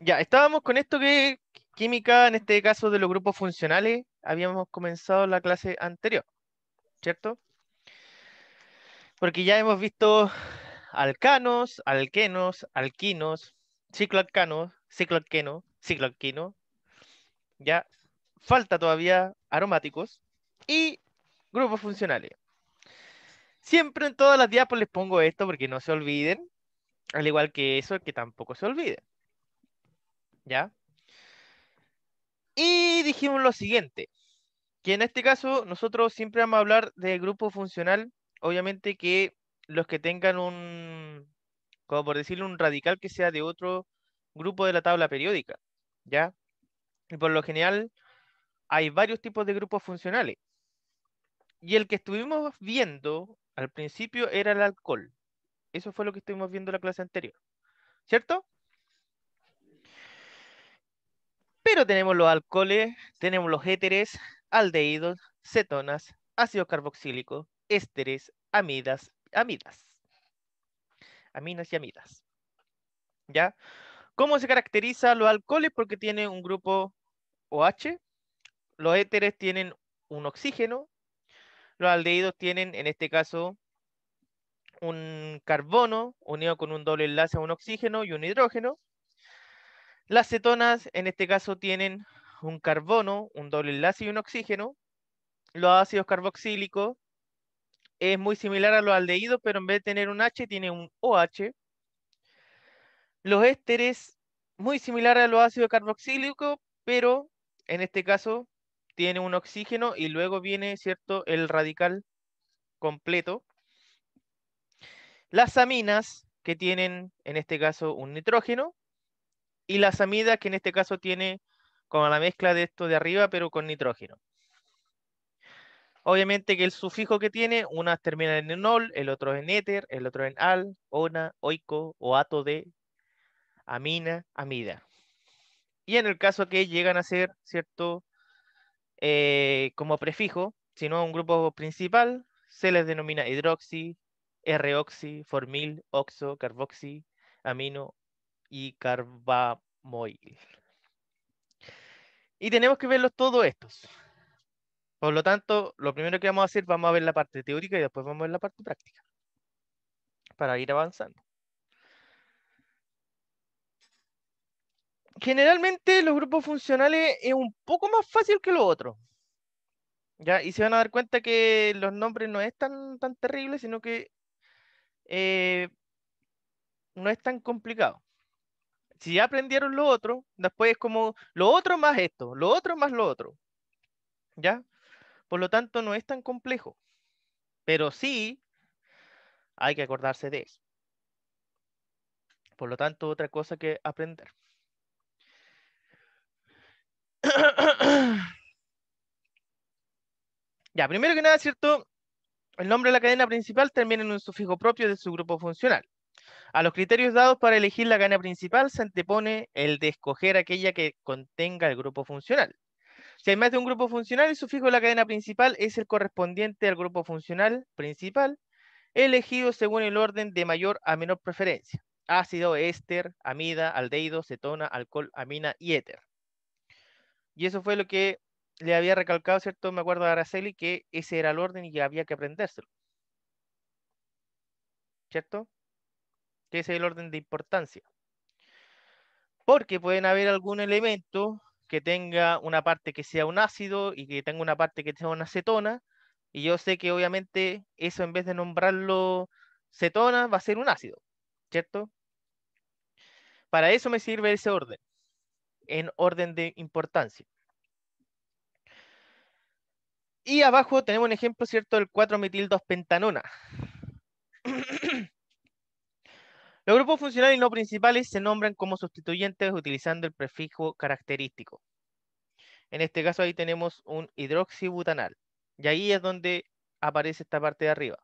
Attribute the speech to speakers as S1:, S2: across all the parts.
S1: Ya, estábamos con esto que química, en este caso de los grupos funcionales, habíamos comenzado la clase anterior, ¿cierto? Porque ya hemos visto alcanos, alquenos, alquinos, cicloalcanos, cicloalqueno, cicloalquino. Ya falta todavía aromáticos y grupos funcionales. Siempre en todas las diapos les pongo esto porque no se olviden. Al igual que eso, que tampoco se olvide. ¿Ya? Y dijimos lo siguiente, que en este caso nosotros siempre vamos a hablar de grupo funcional, obviamente que los que tengan un, como por decirlo, un radical que sea de otro grupo de la tabla periódica, ¿ya? Y por lo general hay varios tipos de grupos funcionales. Y el que estuvimos viendo al principio era el alcohol, eso fue lo que estuvimos viendo en la clase anterior. ¿Cierto? Pero tenemos los alcoholes, tenemos los éteres, aldehídos, cetonas, ácido carboxílico, ésteres, amidas, amidas. Aminas y amidas. ¿Ya? ¿Cómo se caracterizan los alcoholes? Porque tienen un grupo OH, los éteres tienen un oxígeno, los aldehídos tienen, en este caso, un carbono unido con un doble enlace a un oxígeno y un hidrógeno. Las cetonas en este caso tienen un carbono, un doble enlace y un oxígeno. Los ácidos carboxílicos es muy similar a los aldehídos, pero en vez de tener un H, tiene un OH. Los ésteres, muy similar a los ácidos carboxílicos, pero en este caso tiene un oxígeno y luego viene, ¿cierto?, el radical completo. Las aminas, que tienen en este caso un nitrógeno, y las amidas, que en este caso tiene como la mezcla de esto de arriba, pero con nitrógeno. Obviamente que el sufijo que tiene, unas termina en enol, el otro en éter, el otro en al, ona, oico, oato de, amina, amida. Y en el caso que llegan a ser, ¿cierto? Eh, como prefijo, sino un grupo principal, se les denomina hidroxi, R-oxi, formil, oxo, carboxi, amino y carbamoil. Y tenemos que verlos todos estos. Por lo tanto, lo primero que vamos a hacer, vamos a ver la parte teórica y después vamos a ver la parte práctica. Para ir avanzando. Generalmente los grupos funcionales es un poco más fácil que los otros. ¿ya? Y se van a dar cuenta que los nombres no es tan, tan terrible, sino que eh, no es tan complicado. Si ya aprendieron lo otro, después es como lo otro más esto, lo otro más lo otro. ¿Ya? Por lo tanto, no es tan complejo. Pero sí hay que acordarse de eso. Por lo tanto, otra cosa que aprender. ya, primero que nada, ¿cierto? El nombre de la cadena principal termina en un sufijo propio de su grupo funcional. A los criterios dados para elegir la cadena principal se antepone el de escoger aquella que contenga el grupo funcional. Si hay más de un grupo funcional, el sufijo de la cadena principal es el correspondiente al grupo funcional principal, elegido según el orden de mayor a menor preferencia. Ácido, éster, amida, aldeído, cetona, alcohol, amina y éter. Y eso fue lo que le había recalcado, ¿cierto? Me acuerdo a Araceli que ese era el orden y había que aprendérselo. ¿Cierto? Que ese es el orden de importancia. Porque pueden haber algún elemento que tenga una parte que sea un ácido y que tenga una parte que sea una cetona, Y yo sé que obviamente eso en vez de nombrarlo cetona va a ser un ácido. ¿Cierto? Para eso me sirve ese orden. En orden de importancia. Y abajo tenemos un ejemplo, ¿cierto?, del 4-metil-2-pentanona. Los grupos funcionales no principales se nombran como sustituyentes utilizando el prefijo característico. En este caso ahí tenemos un hidroxibutanal. Y ahí es donde aparece esta parte de arriba.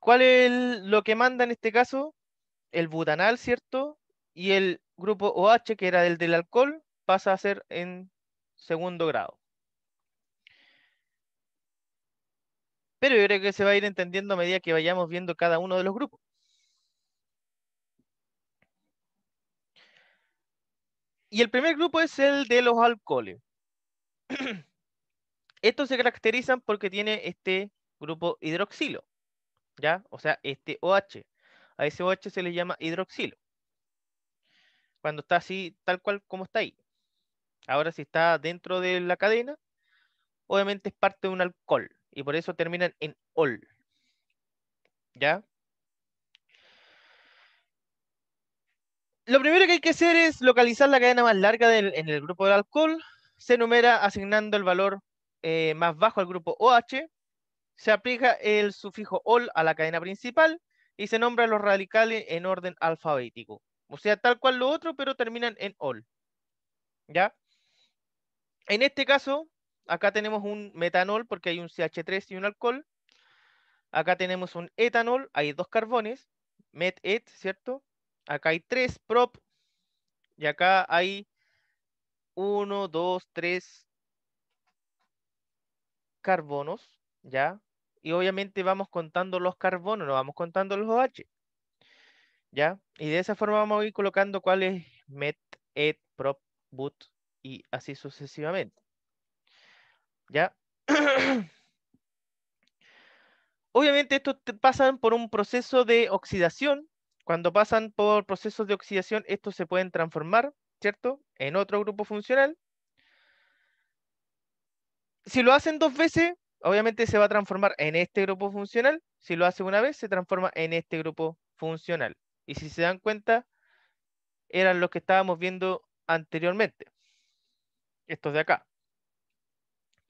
S1: ¿Cuál es lo que manda en este caso? El butanal, ¿cierto? Y el grupo OH, que era el del alcohol, pasa a ser en segundo grado. Pero yo creo que se va a ir entendiendo a medida que vayamos viendo cada uno de los grupos. Y el primer grupo es el de los alcoholes. Estos se caracterizan porque tiene este grupo hidroxilo, ¿ya? O sea, este OH. A ese OH se le llama hidroxilo. Cuando está así, tal cual como está ahí. Ahora, si está dentro de la cadena, obviamente es parte de un alcohol y por eso terminan en ol. ¿Ya? Lo primero que hay que hacer es localizar la cadena más larga en el grupo del alcohol. Se enumera asignando el valor eh, más bajo al grupo OH. Se aplica el sufijo ol a la cadena principal y se nombra los radicales en orden alfabético. O sea, tal cual lo otro, pero terminan en ol. ¿Ya? En este caso, Acá tenemos un metanol porque hay un CH3 y un alcohol. Acá tenemos un etanol, hay dos carbones, met et, ¿cierto? Acá hay tres prop y acá hay uno, dos, tres carbonos, ¿ya? Y obviamente vamos contando los carbonos, no vamos contando los OH, ¿ya? Y de esa forma vamos a ir colocando cuál es met, et, prop, but y así sucesivamente. ¿Ya? Obviamente estos pasan por un proceso de oxidación. Cuando pasan por procesos de oxidación, estos se pueden transformar, ¿cierto? En otro grupo funcional. Si lo hacen dos veces, obviamente se va a transformar en este grupo funcional. Si lo hace una vez, se transforma en este grupo funcional. Y si se dan cuenta, eran los que estábamos viendo anteriormente. Estos de acá.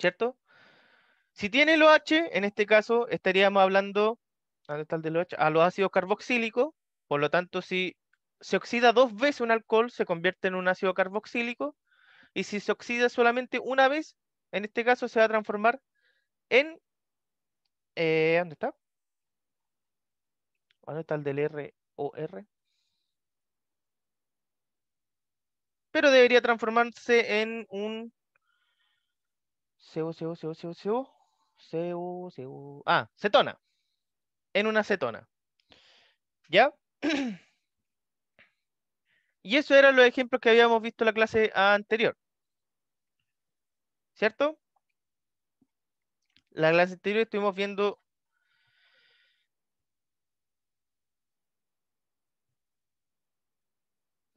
S1: ¿cierto? Si tiene el OH, en este caso estaríamos hablando, ¿dónde está el del OH? A ah, los ácidos carboxílicos, por lo tanto, si se oxida dos veces un alcohol, se convierte en un ácido carboxílico, y si se oxida solamente una vez, en este caso se va a transformar en, eh, ¿dónde está? ¿Dónde está el del ROR? Pero debería transformarse en un CO, CO, CO, CO, CO, CO, CO. Ah, cetona. En una cetona. ¿Ya? y eso eran los ejemplos que habíamos visto en la clase anterior. ¿Cierto? La clase anterior estuvimos viendo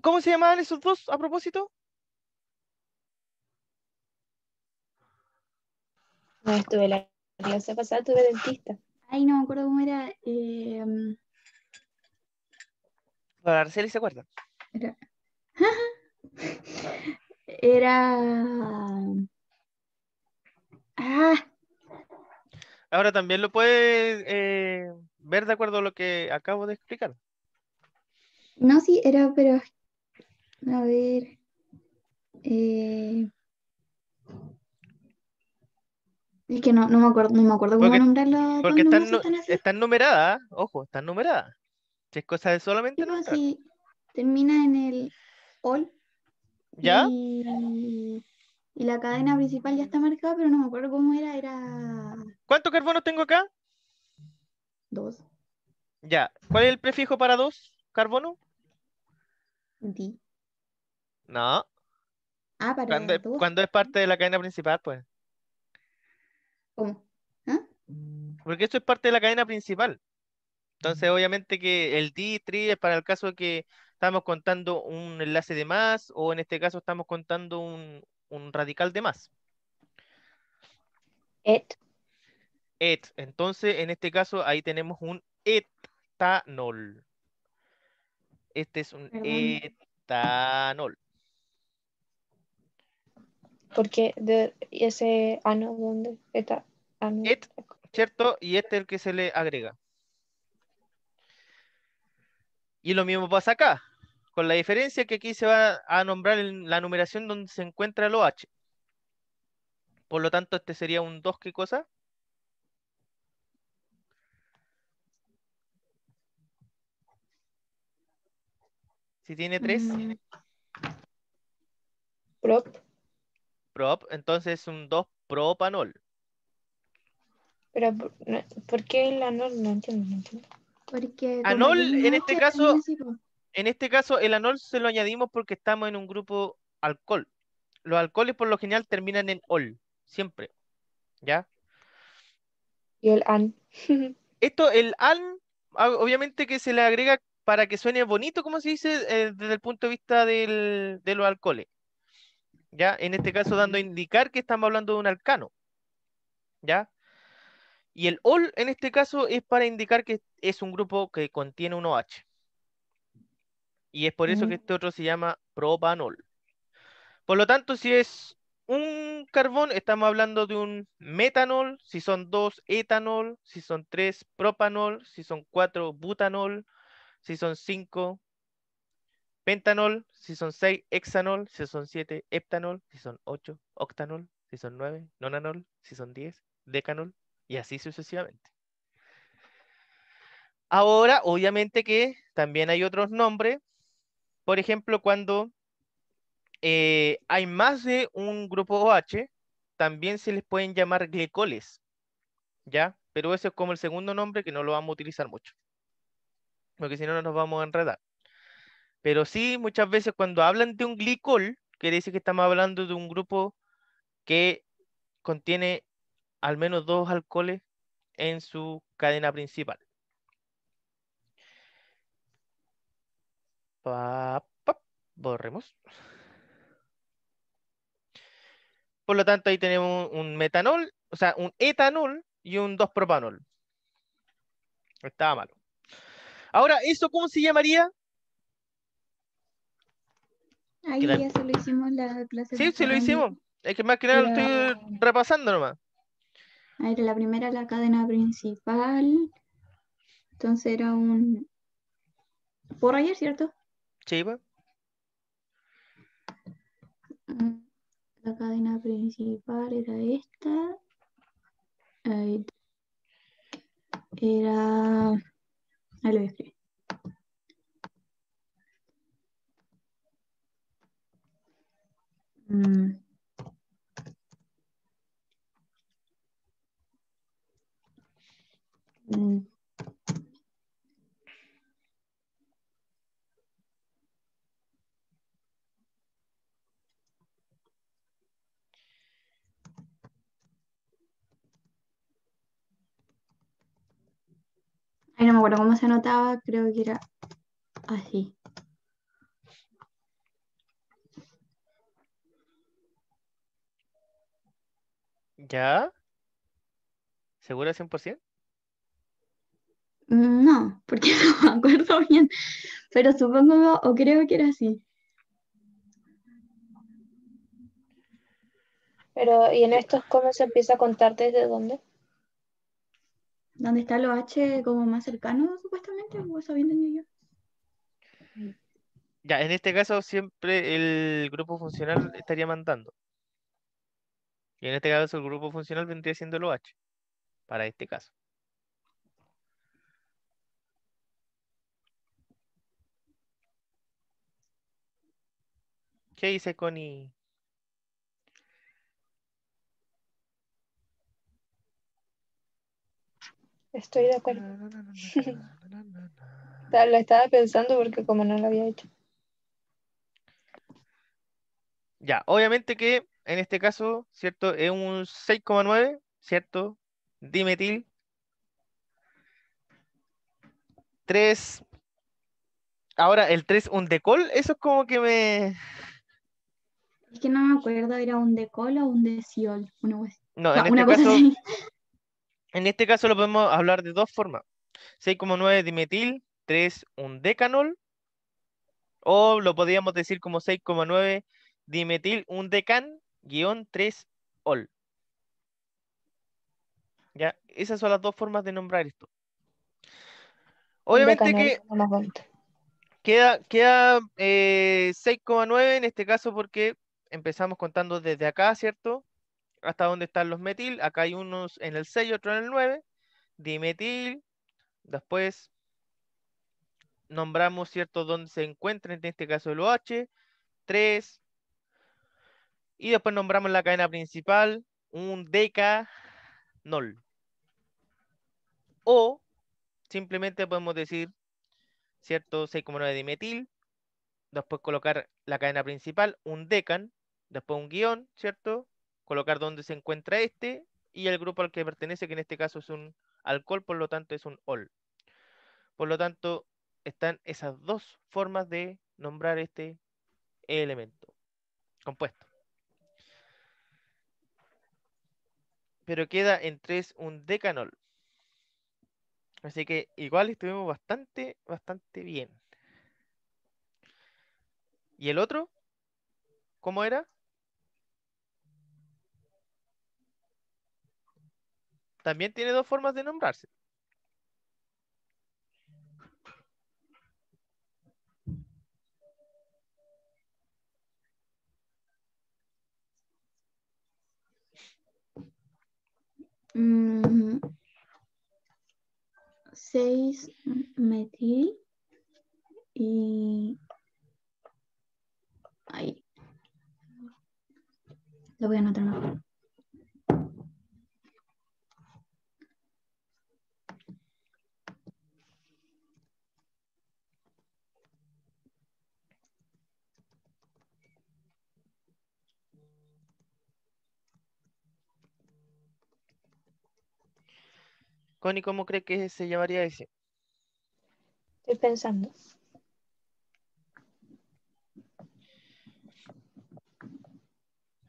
S1: ¿Cómo se llamaban esos dos a propósito?
S2: No, estuve la clase pasada, tuve dentista. Ay, no me acuerdo cómo era. Eh... Um,
S1: Arceli se acuerda.
S2: Era... era... Ah.
S1: Ahora también lo puedes eh, ver de acuerdo a lo que acabo de explicar.
S2: No, sí, era, pero... A ver... Eh... Es que no, me acuerdo, no me acuerdo cómo porque, Porque
S1: están, numeradas, ojo, están numeradas. Si es cosa de solamente
S2: No, termina en el all. ¿Ya? Y, la cadena principal ya está marcada, pero no me acuerdo cómo era. era...
S1: ¿Cuántos carbonos tengo acá? Dos. Ya. ¿Cuál es el prefijo para dos carbono? Di. No. Ah, para cuando, Cuando es parte de la cadena principal, pues. ¿Ah? Mm, porque esto es parte de la cadena principal. Entonces, mm. obviamente que el D3 es para el caso de que estamos contando un enlace de más o en este caso estamos contando un, radical de más. Et. Et. Entonces, en este caso, ahí tenemos un etanol. Este es un etanol
S2: porque de ese ano donde está
S1: cierto y este es el que se le agrega y lo mismo pasa acá con la diferencia que aquí se va a nombrar la numeración donde se encuentra el H por lo tanto este sería un 2 qué cosa si tiene 3 mm. prop prop, entonces es un 2 propanol.
S2: Pero, ¿por qué el anol? No entiendo. Porque anol, en este caso,
S1: en este caso, el anol se lo añadimos porque estamos en un grupo alcohol. Los alcoholes por lo general terminan en ol, siempre. ¿Ya? Y el an. Esto, el an, ah, obviamente que se le agrega para que suene bonito, como se dice, eh, desde el punto de vista de los alcoholes. ¿ya? En este caso dando a indicar que estamos hablando de un alcano, ¿ya? Y el ol en este caso es para indicar que es un grupo que contiene un OH. Y es por eso que este otro se llama propanol. Por lo tanto, si es un carbón, estamos hablando de un metanol, si son dos, etanol, si son tres, propanol, si son cuatro, butanol, si son cinco, pentanol, si son 6, hexanol, si son 7, heptanol, si son 8, octanol, si son 9, nonanol, si son 10, decanol, y así sucesivamente. Ahora, obviamente que también hay otros nombres, por ejemplo, cuando eh, hay más de un grupo OH, también se les pueden llamar glicoles, ¿ya? Pero eso es como el segundo nombre que no lo vamos a utilizar mucho, porque si no nos vamos a enredar. Pero sí, muchas veces cuando hablan de un glicol, quiere decir que estamos hablando de un grupo que contiene al menos dos alcoholes en su cadena principal. borremos. Por lo tanto, ahí tenemos un metanol, o sea, un etanol y un 2-propanol. Estaba malo. Ahora, ¿eso cómo se llamaría?
S2: Ahí ya se lo hicimos la clase. Sí, sí lo hicimos.
S1: Es que más que nada lo estoy repasando nomás.
S2: Ah, a ver, la primera la cadena principal. Entonces era un. Por ayer, ¿cierto? Sí, va. Pues. Mm, la cadena principal era esta. Ahí. Era. Ahí lo escribí. Mm. mm. Ay, no me acuerdo cómo se anotaba, creo que era así.
S1: ¿Ya? ¿Segura 100%?
S2: Mm, no, porque no me acuerdo bien, pero supongo o creo que era así. Pero, ¿y en estos cómo se empieza a contar desde dónde? ¿Dónde está los H como más cercano, supuestamente? ¿O eso tenía yo?
S1: Ya, en este caso siempre el grupo funcional estaría mandando. Y en este caso el grupo funcional vendría siendo el OH, para este caso. ¿Qué dice Connie?
S2: Estoy de acuerdo. lo estaba pensando porque como no lo había hecho.
S1: Ya, obviamente que en este caso, ¿cierto? Es un 6,9, ¿cierto? Dimetil. 3. Ahora, el 3 un decol, eso es como que me...
S2: Es que no me acuerdo, era un decol o un desiol? No, en, este caso,
S1: en este caso lo podemos hablar de dos formas. 6,9 dimetil, 3 un decanol. O lo podríamos decir como 6,9 dimetil un decan guión 3 all. ¿Ya? Esas son las dos formas de nombrar esto.
S2: Obviamente que
S1: queda, queda 6,9 eh, en este caso porque empezamos contando desde acá, ¿cierto? Hasta dónde están los metil. Acá hay unos en el 6, otro en el 9. Dimetil. Después nombramos, ¿cierto? Donde se encuentran, en este caso el OH. 3, y después nombramos la cadena principal un decanol. O simplemente podemos decir, ¿cierto? 6,9 dimetil Después colocar la cadena principal, un decan. Después un guión, ¿cierto? Colocar dónde se encuentra este y el grupo al que pertenece, que en este caso es un alcohol, por lo tanto es un ol. Por lo tanto, están esas dos formas de nombrar este elemento compuesto. pero queda en tres un decanol. Así que igual estuvimos bastante, bastante bien. ¿Y el otro? ¿Cómo era? También tiene dos formas de nombrarse.
S2: 6 mm, metí y ahí. Lo voy a anotar mejor.
S1: Connie, ¿cómo cree que se llamaría ese?
S2: Estoy pensando.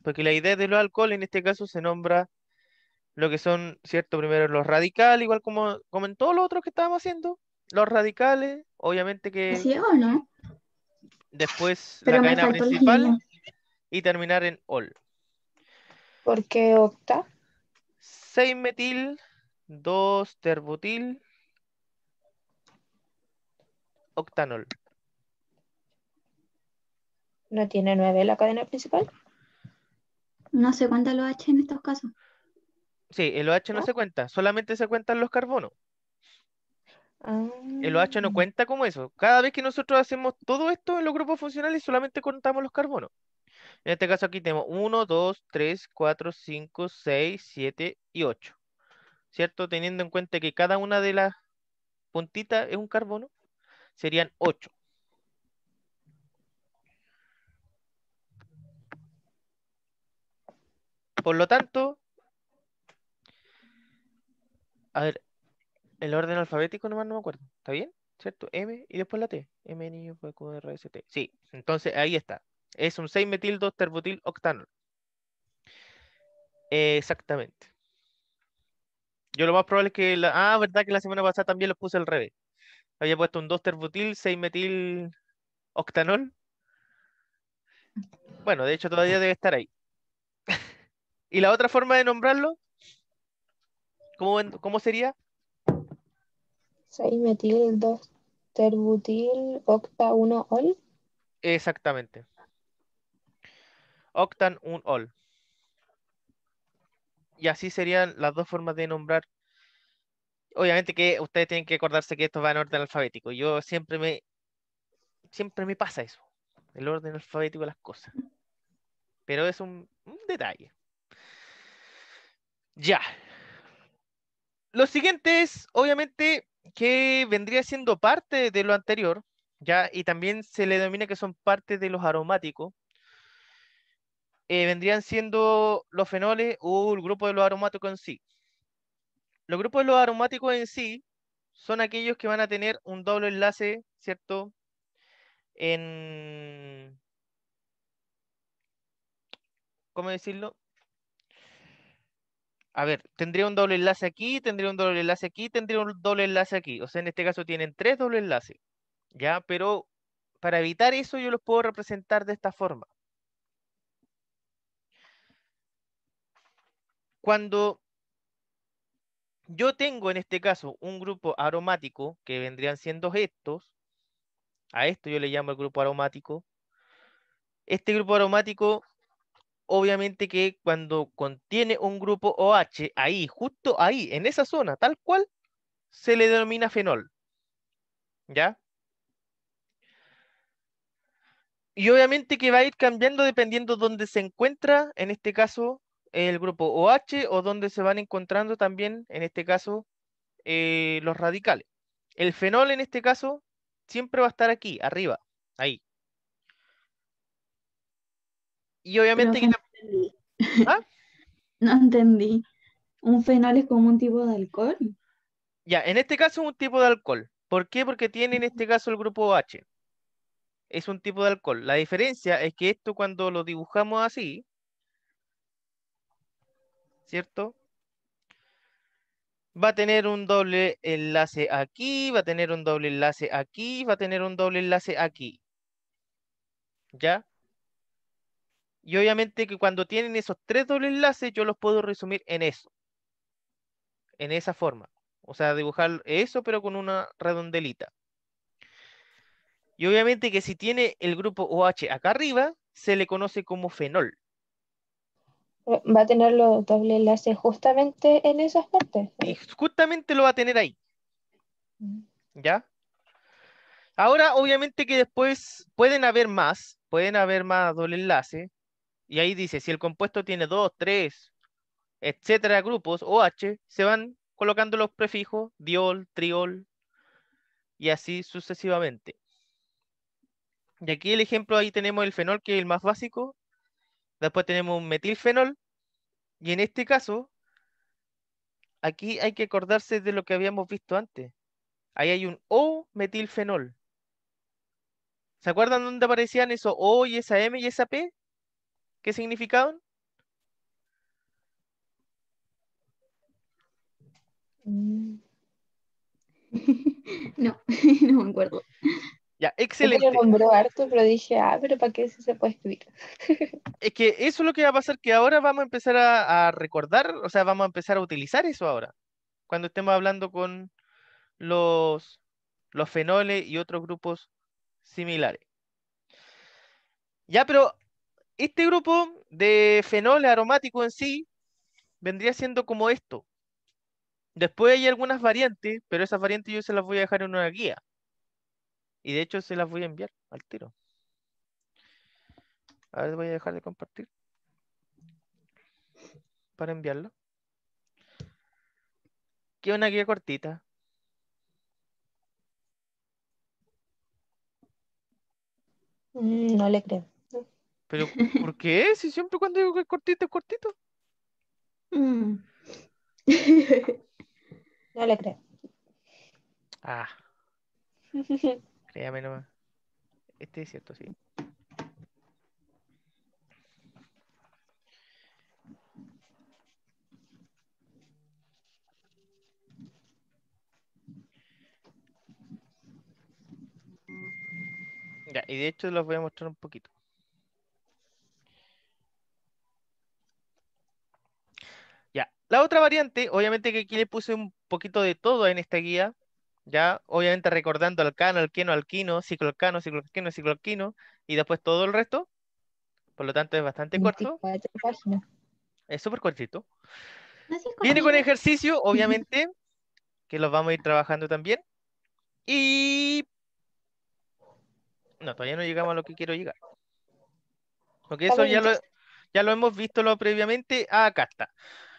S1: Porque la idea de los alcoholes en este caso se nombra lo que son, ¿cierto? Primero los radicales, igual como, en todos los otros que estábamos haciendo. Los radicales, obviamente que... ¿Sí o no? Después la cadena principal y terminar en ol.
S2: ¿Por qué octa?
S1: 6 metil 2 terbutil octanol.
S2: ¿No tiene 9 la cadena principal? No se cuenta el OH en estos casos.
S1: Sí, el OH no, se cuenta, solamente se cuentan los carbonos. El ah. OH no cuenta como eso. Cada vez que nosotros hacemos todo esto en los grupos funcionales, solamente contamos los carbonos. En este caso aquí tenemos 1, 2, 3, 4, 5, 6, 7 y 8. ¿cierto? Teniendo en cuenta que cada una de las puntitas es un carbono, serían 8. Por lo tanto, a ver, el orden alfabético nomás no me acuerdo, ¿está bien? ¿Cierto? M y después la T. M, N, P, Q, R, S, T. Sí, entonces ahí está. Es un 6-metil-2-terbutil-octanol. Exactamente. Yo lo más probable es que. La... Ah, verdad que la semana pasada también lo puse al revés. Había puesto un 2-terbutil, 6-metil octanol. Bueno, de hecho todavía debe estar ahí. ¿Y la otra forma de nombrarlo? ¿Cómo, cómo sería?
S2: 6-metil, 2-terbutil, octa, 1-ol.
S1: Exactamente. Octan, 1-ol. Y así serían las dos formas de nombrar. Obviamente que ustedes tienen que acordarse que esto va en orden alfabético. Yo siempre me, siempre me pasa eso, el orden alfabético de las cosas. Pero es un, detalle. Ya. Lo siguiente es, obviamente, que vendría siendo parte de lo anterior, ¿ya? Y también se le denomina que son parte de los aromáticos, eh, vendrían siendo los fenoles o el grupo de los aromáticos en sí. Los grupos de los aromáticos en sí son aquellos que van a tener un doble enlace, ¿cierto? En... ¿Cómo decirlo? A ver, tendría un doble enlace aquí, tendría un doble enlace aquí, tendría un doble enlace aquí. O sea, en este caso tienen tres doble enlaces. ¿Ya? Pero para evitar eso yo los puedo representar de esta forma. Cuando yo tengo en este caso un grupo aromático, que vendrían siendo estos, a esto yo le llamo el grupo aromático, este grupo aromático obviamente que cuando contiene un grupo OH, ahí, justo ahí, en esa zona, tal cual, se le denomina fenol. ¿Ya? Y obviamente que va a ir cambiando dependiendo dónde se encuentra, en este caso, el grupo OH o donde se van encontrando también, en este caso, eh, los radicales. El fenol en este caso siempre va a estar aquí, arriba, ahí.
S2: Y obviamente... Que... No, entendí. ¿Ah? no entendí. ¿Un fenol es como un tipo de alcohol?
S1: Ya, en este caso es un tipo de alcohol. ¿Por qué? Porque tiene en este caso el grupo OH. Es un tipo de alcohol. La diferencia es que esto cuando lo dibujamos así, ¿cierto? Va a tener un doble enlace aquí, va a tener un doble enlace aquí, va a tener un doble enlace aquí. ¿Ya? Y obviamente que cuando tienen esos tres dobles enlaces, yo los puedo resumir en eso. En esa forma. O sea, dibujar eso, pero con una redondelita. Y obviamente que si tiene el grupo OH acá arriba, se le conoce como fenol.
S2: Eh, va a tener los doble enlaces justamente en esas partes. justamente lo va a tener ahí.
S1: Mm. ¿Ya? Ahora, obviamente que después pueden haber más, pueden haber más doble enlace. Y ahí dice, si el compuesto tiene dos, tres, etcétera, grupos OH, se van colocando los prefijos diol, triol y así sucesivamente. Y aquí el ejemplo, ahí tenemos el fenol, que es el más básico, Después tenemos un metilfenol. Y en este caso, aquí hay que acordarse de lo que habíamos visto antes. Ahí hay un O-metilfenol. ¿Se acuerdan dónde aparecían esos O y esa M y esa P? ¿Qué significaban? Mm.
S2: No, no me acuerdo. Ya, excelente. harto, pero dije, ah, pero ¿para qué se puede escribir?
S1: es que eso es lo que va a pasar, que ahora vamos a empezar a, recordar, o sea, vamos a empezar a utilizar eso ahora. Cuando estemos hablando con los, los fenoles y otros grupos similares. Ya, pero este grupo de fenoles aromáticos en sí vendría siendo como esto. Después hay algunas variantes, pero esas variantes yo se las voy a dejar en una guía. Y de hecho se las voy a enviar al tiro. A ver, voy a dejar de compartir. Para enviarlo. Que una guía cortita.
S2: Mm, no le creo.
S1: ¿Pero por qué?
S2: Si siempre cuando digo que es cortito, es cortito. Mm. no le creo. Ah.
S1: Este es cierto, sí. Ya, y de hecho los voy a mostrar un poquito. Ya, la otra variante, obviamente que aquí le puse un poquito de todo en esta guía, ¿ya? Obviamente recordando alcano, alquino, alquino, cicloalcano, ciclo cicloalquino, y después todo el resto. Por lo tanto, es bastante corto. Es súper cortito. Viene con ejercicio, obviamente, que los vamos a ir trabajando también. Y... No, todavía no llegamos a lo que quiero llegar. Porque eso ya lo, ya lo hemos visto lo previamente. Ah, acá está.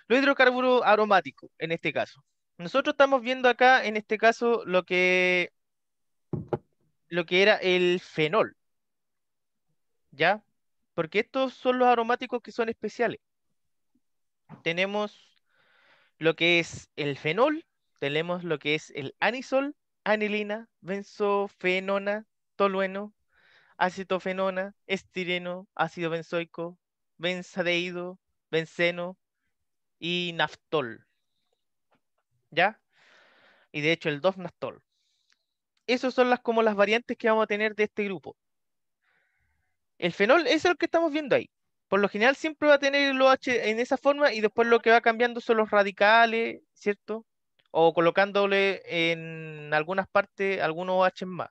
S1: Lo hidrocarburo aromático, en este caso. Nosotros estamos viendo acá, en este caso, lo que, lo que era el fenol. ¿Ya? Porque estos son los aromáticos que son especiales. Tenemos lo que es el fenol, tenemos lo que es el anisol, anilina, benzofenona, tolueno, acetofenona, estireno, ácido benzoico, benzadeído, benceno y naftol. ¿ya? Y de hecho el 2-nastol. Esas son las, como las variantes que vamos a tener de este grupo. El fenol, eso es lo que estamos viendo ahí. Por lo general siempre va a tener el OH en esa forma y después lo que va cambiando son los radicales, ¿cierto? O colocándole en algunas partes algunos OH más.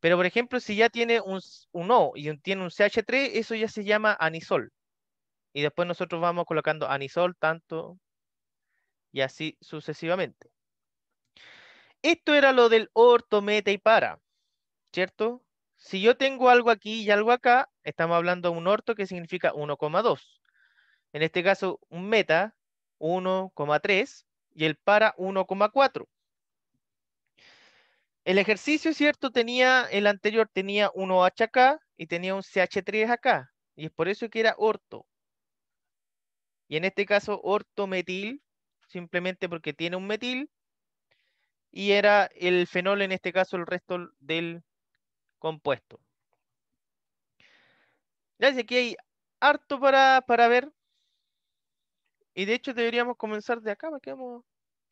S1: Pero por ejemplo, si ya tiene un, un O y tiene un CH3, eso ya se llama anisol. Y después nosotros vamos colocando anisol, tanto, y así sucesivamente. Esto era lo del orto, meta y para, ¿cierto? Si yo tengo algo aquí y algo acá, estamos hablando de un orto que significa 1,2. En este caso, un meta, 1,3, y el para, 1,4. El ejercicio, ¿cierto? Tenía, el anterior tenía 1H acá y tenía un CH3 acá. Y es por eso que era orto. Y en este caso, ortometil simplemente porque tiene un metil y era el fenol, en este caso, el resto del compuesto. Ya dice que hay harto para, ver. Y de hecho deberíamos comenzar de acá,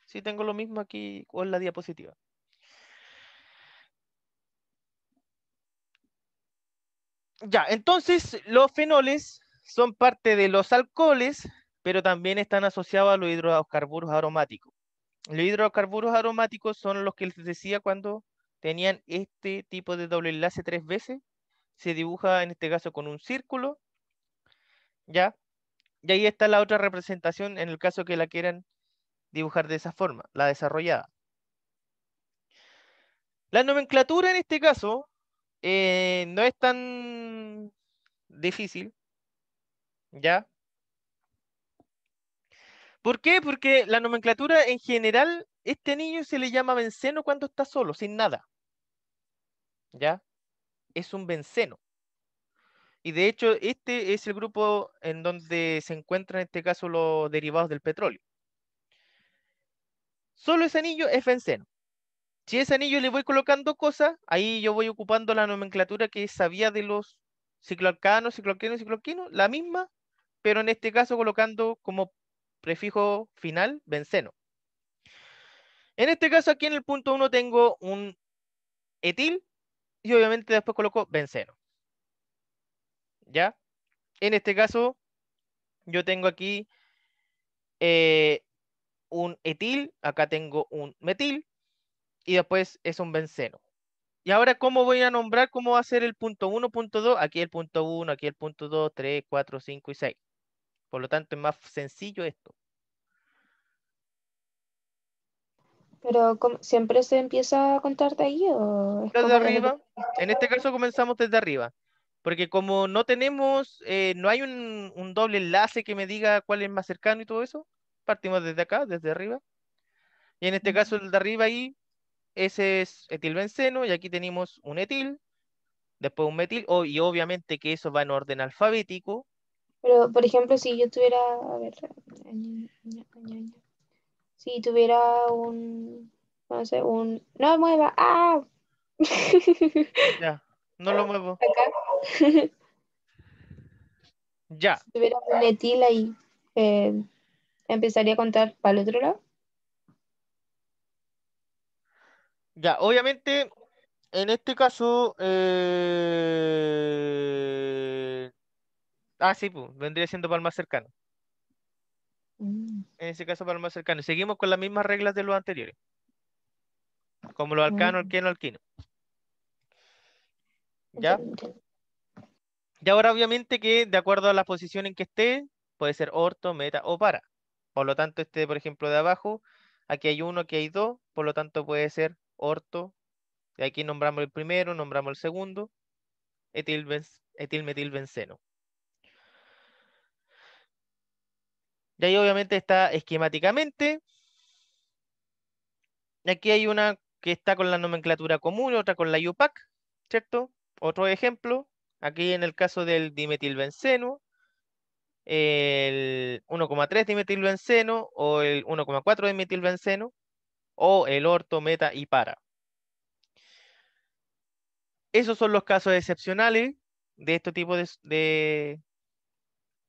S1: si tengo lo mismo aquí con la diapositiva. Ya, entonces los fenoles son parte de los alcoholes pero también están asociados a los hidrocarburos aromáticos. Los hidrocarburos aromáticos son los que les decía cuando tenían este tipo de doble enlace tres veces. Se dibuja en este caso con un círculo, ¿ya? Y ahí está la otra representación en el caso que la quieran dibujar de esa forma, la desarrollada. La nomenclatura en este caso eh, no es tan difícil, ¿ya? ¿Por qué? Porque la nomenclatura en general, este anillo se le llama benceno cuando está solo, sin nada. ¿Ya? Es un benceno. Y de hecho, este es el grupo en donde se encuentran en este caso los derivados del petróleo. Solo ese anillo es benceno. Si ese anillo le voy colocando cosas, ahí yo voy ocupando la nomenclatura que sabía de los cicloalcanos, cicloalquenos, cicloquinos, la misma, pero en este caso colocando como prefijo final, benceno. En este caso, aquí en el punto 1 tengo un etil y obviamente después coloco benceno. ¿Ya? En este caso, yo tengo aquí eh, un etil, acá tengo un metil y después es un benceno. Y ahora, ¿cómo voy a nombrar? ¿Cómo va a ser el punto 1, punto 2? Aquí el punto 1, aquí el punto 2, 3, 4, 5 y 6. Por lo tanto, es más sencillo esto.
S2: Pero siempre se empieza a contar de ahí desde arriba.
S1: En este caso comenzamos desde arriba, porque como no tenemos, eh, no hay un, doble enlace que me diga cuál es más cercano y todo eso, partimos desde acá, desde arriba. Y en este caso el de arriba ahí, ese es etilbenceno y aquí tenemos un etil, después un metil, y obviamente que eso va en orden alfabético,
S2: pero, por ejemplo, si yo tuviera, a ver, si tuviera un, no sé, un, no mueva, ah.
S1: Ya, no lo muevo.
S2: Ya. Si tuviera un etil ahí, eh, empezaría a contar para el otro lado.
S1: Ya, obviamente, en este caso, eh, Ah, sí, pues, vendría siendo para el más cercano. Mm. En ese caso, para el más cercano. Seguimos con las mismas reglas de los anteriores. Como lo alcano, mm. alqueno, alquino. ¿Ya? Y ahora, obviamente, que de acuerdo a la posición en que esté, puede ser orto, meta o para. Por lo tanto, este, por ejemplo, de abajo, aquí hay uno, aquí hay dos, por lo tanto puede ser orto. Y aquí nombramos el primero, nombramos el segundo, etil, etil metil Y ahí obviamente está esquemáticamente. Aquí hay una que está con la nomenclatura común, otra con la IUPAC, ¿cierto? Otro ejemplo, aquí en el caso del dimetilbenceno, el 1,3 dimetilbenceno o el 1,4 dimetilbenceno o el orto, meta y para. Esos son los casos excepcionales de este tipo de,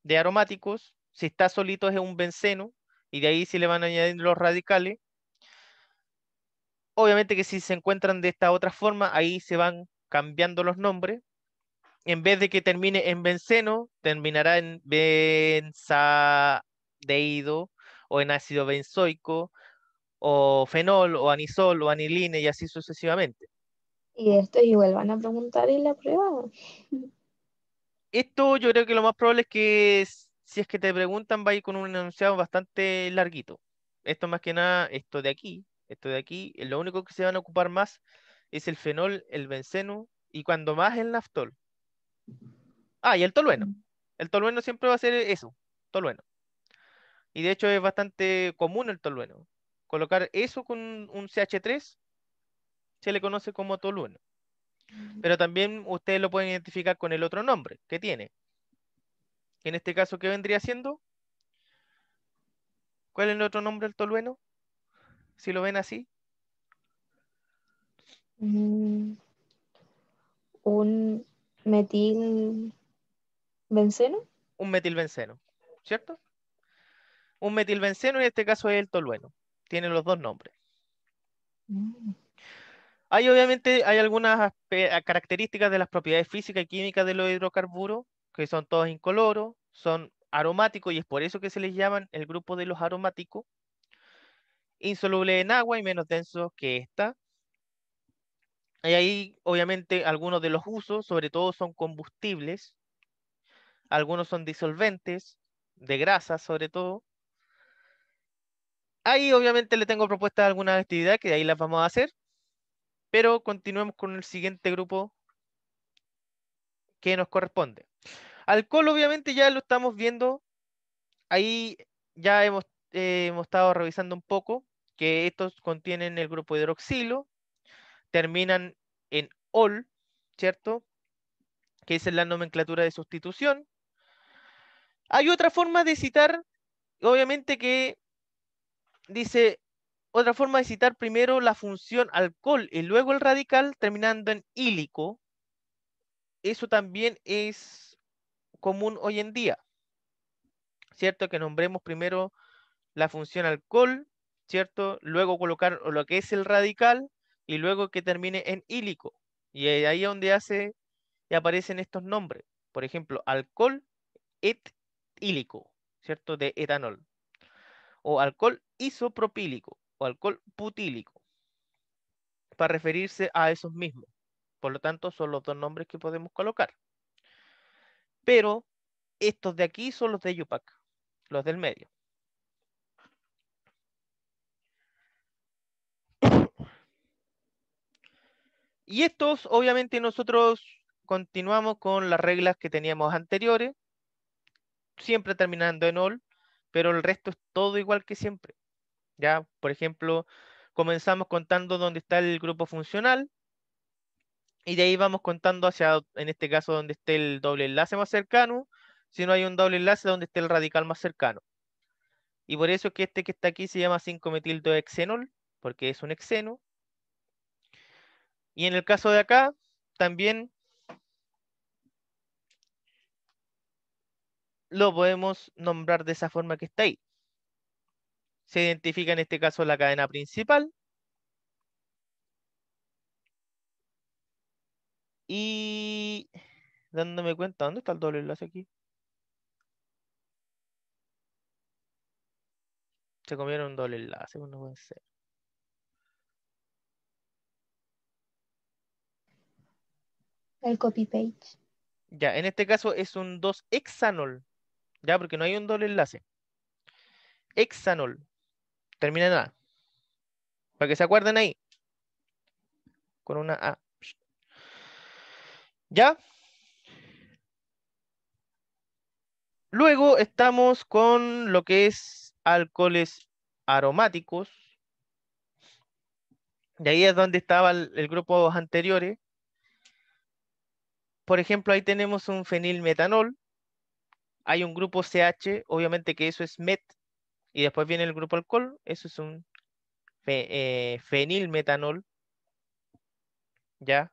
S1: de aromáticos si está solito es un benceno y de ahí se le van añadiendo los radicales. Obviamente que si se encuentran de esta otra forma, ahí se van cambiando los nombres. En vez de que termine en benceno, terminará en benzadeído, o en ácido benzoico o fenol o anisol o aniline, y así sucesivamente.
S2: Y esto igual van a preguntar y la prueba.
S1: Esto yo creo que lo más probable es que si es que te preguntan, va a ir con un enunciado bastante larguito. Esto más que nada, esto de aquí, esto de aquí, lo único que se van a ocupar más es el fenol, el benceno y cuando más el naftol. Ah, y el tolueno. Mm. El tolueno siempre va a ser eso, tolueno. Y de hecho es bastante común el tolueno. Colocar eso con un CH3 se le conoce como tolueno. Mm. Pero también ustedes lo pueden identificar con el otro nombre que tiene, en este caso, ¿qué vendría siendo? ¿Cuál es el otro nombre del tolueno? Si lo ven así.
S2: Mm, un metil
S1: Un metilbenceno, ¿cierto? Un metilbenceno en este caso es el tolueno. Tiene los dos nombres. Mm. Hay obviamente hay algunas eh, características de las propiedades físicas y químicas de los hidrocarburos que son todos incoloros, son aromáticos y es por eso que se les llaman el grupo de los aromáticos, insoluble en agua y menos denso que esta. Y ahí, obviamente, algunos de los usos, sobre todo son combustibles, algunos son disolventes, de grasa, sobre todo. Ahí, obviamente, le tengo propuestas algunas actividades que ahí las vamos a hacer, pero continuemos con el siguiente grupo que nos corresponde. Alcohol obviamente ya lo estamos viendo, ahí ya eh, hemos, estado revisando un poco que estos contienen el grupo hidroxilo, terminan en ol, ¿cierto? Que es la nomenclatura de sustitución. Hay otra forma de citar, obviamente que dice, otra forma de citar primero la función alcohol y luego el radical terminando en hílico Eso también es común hoy en día. ¿Cierto? Que nombremos primero la función alcohol, ¿cierto? Luego colocar lo que es el radical y luego que termine en hílico. Y ahí es donde hace y aparecen estos nombres. Por ejemplo, alcohol etílico, ¿cierto? De etanol. O alcohol isopropílico o alcohol putílico. Para referirse a esos mismos. Por lo tanto, son los dos nombres que podemos colocar. Pero estos de aquí son los de Yupac, los del medio. Y estos, obviamente, nosotros continuamos con las reglas que teníamos anteriores, siempre terminando en all, pero el resto es todo igual que siempre. Ya, por ejemplo, comenzamos contando dónde está el grupo funcional, y de ahí vamos contando hacia, en este caso, donde esté el doble enlace más cercano, si no hay un doble enlace, donde esté el radical más cercano. Y por eso es que este que está aquí se llama 5 metil porque es un exeno Y en el caso de acá, también lo podemos nombrar de esa forma que está ahí. Se identifica en este caso la cadena principal, Y dándome cuenta, ¿dónde está el doble enlace aquí? Se comieron un doble enlace, puede ser.
S2: El copy page. Ya,
S1: en este caso es un 2 hexanol. Ya, porque no hay un doble enlace. Hexanol. Termina en A. Para que se acuerden ahí. Con una A. ¿Ya? Luego estamos con lo que es alcoholes aromáticos. y ahí es donde estaba el, grupo anteriores. Por ejemplo, ahí tenemos un fenilmetanol. Hay un grupo CH, obviamente que eso es met. Y después viene el grupo alcohol. Eso es un eh, fenilmetanol. ¿Ya?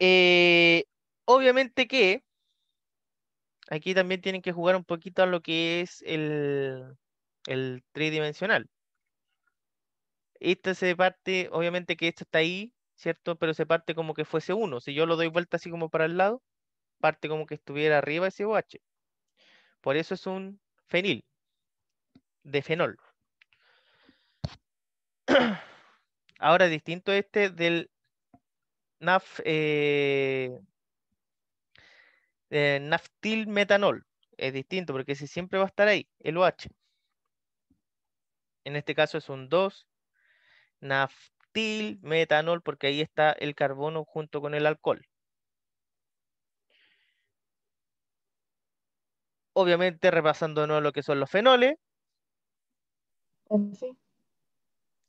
S1: Eh, obviamente que aquí también tienen que jugar un poquito a lo que es el, el tridimensional. Esta se parte, obviamente que esto está ahí, ¿cierto? Pero se parte como que fuese uno. Si yo lo doy vuelta así como para el lado, parte como que estuviera arriba ese OH. Por eso es un fenil, de fenol. Ahora, distinto este del eh, eh, naftil metanol Es distinto porque ese siempre va a estar ahí, el OH. En este caso es un 2 naftil metanol porque ahí está el carbono junto con el alcohol. Obviamente no lo que son los fenoles.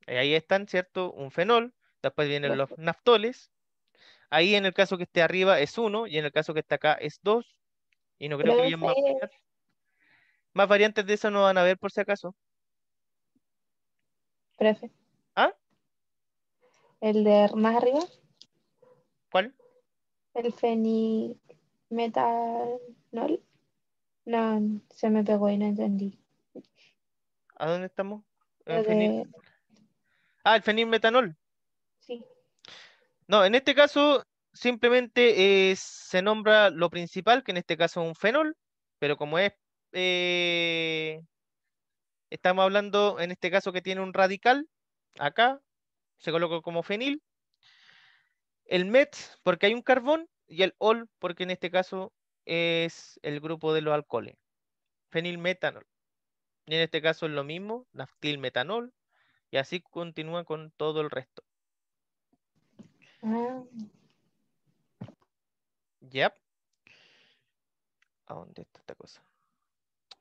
S1: Eh, ahí están, ¿cierto? Un fenol. Después vienen los naftoles. Ahí en el caso que esté arriba es uno. y en el caso que está acá es dos. Y no creo que haya más variantes. Más variantes de eso no van a ver por si acaso.
S2: Prefe. ¿Ah? ¿El de más arriba? ¿Cuál? El fenimetanol. No, se me pegó y no entendí.
S1: ¿A dónde estamos?
S2: El
S1: Ah, el fenilmetanol. Sí. No, en este caso simplemente eh, se nombra lo principal, que en este caso es un fenol, pero como es, eh, estamos hablando en este caso que tiene un radical, acá se coloca como fenil, el met porque hay un carbón y el ol porque en este caso es el grupo de los alcoholes, fenilmetanol. Y en este caso es lo mismo, naftilmetanol, y así continúa con todo el resto. Yep. ¿A dónde está esta cosa?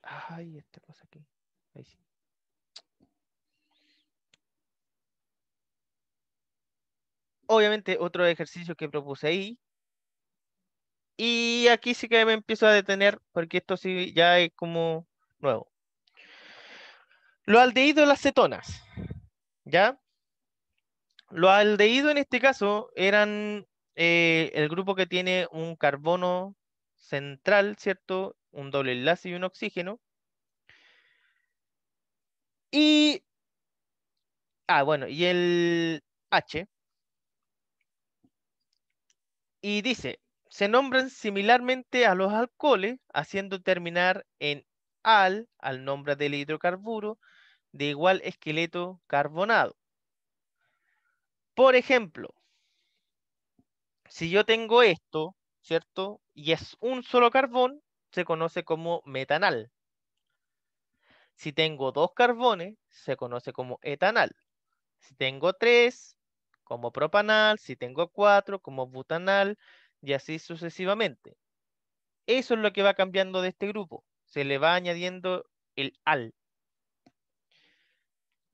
S1: Ay, esta cosa aquí. Ahí sí. Obviamente, otro ejercicio que propuse ahí. Y aquí sí que me empiezo a detener, porque esto sí ya es como nuevo. Lo aldeído de las cetonas. ¿Ya? Los aldehídos en este caso eran eh, el grupo que tiene un carbono central, ¿cierto? Un doble enlace y un oxígeno. Y. Ah, bueno, y el H. Y dice: se nombran similarmente a los alcoholes, haciendo terminar en al, al nombre del hidrocarburo, de igual esqueleto carbonado. Por ejemplo, si yo tengo esto, ¿cierto? Y es un solo carbón, se conoce como metanal. Si tengo dos carbones, se conoce como etanal. Si tengo tres, como propanal. Si tengo cuatro, como butanal. Y así sucesivamente. Eso es lo que va cambiando de este grupo. Se le va añadiendo el al.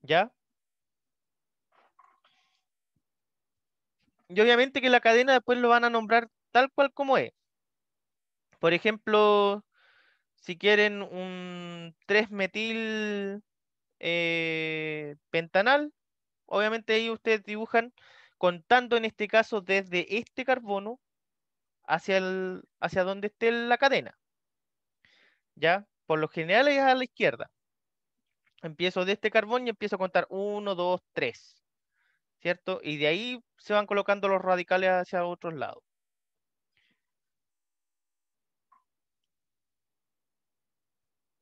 S1: ¿Ya? Y obviamente que la cadena después lo van a nombrar tal cual como es. Por ejemplo, si quieren un 3-metil eh, pentanal, obviamente ahí ustedes dibujan contando en este caso desde este carbono hacia, el, hacia donde esté la cadena. ¿Ya? Por lo general es a la izquierda. Empiezo de este carbón y empiezo a contar 1, 2, 3. ¿cierto? Y de ahí se van colocando los radicales hacia otros lados.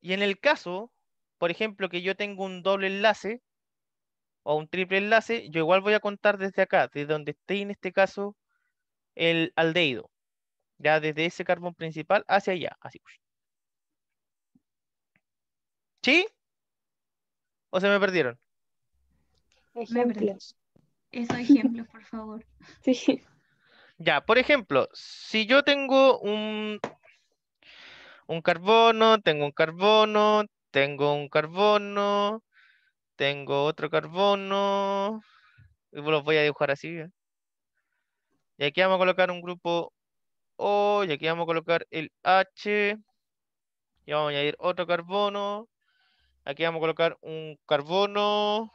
S1: Y en el caso, por ejemplo, que yo tengo un doble enlace o un triple enlace, yo igual voy a contar desde acá, desde donde esté en este caso el aldeído. Ya desde ese carbón principal hacia allá, así. ¿Sí? ¿O se me perdieron?
S2: esos ejemplo, por favor.
S1: Sí. Ya, por ejemplo, si yo tengo un, un carbono, tengo un carbono, tengo un carbono, tengo otro carbono, y los voy a dibujar así. ¿eh? Y aquí vamos a colocar un grupo O, y aquí vamos a colocar el H, y vamos a añadir otro carbono, aquí vamos a colocar un carbono,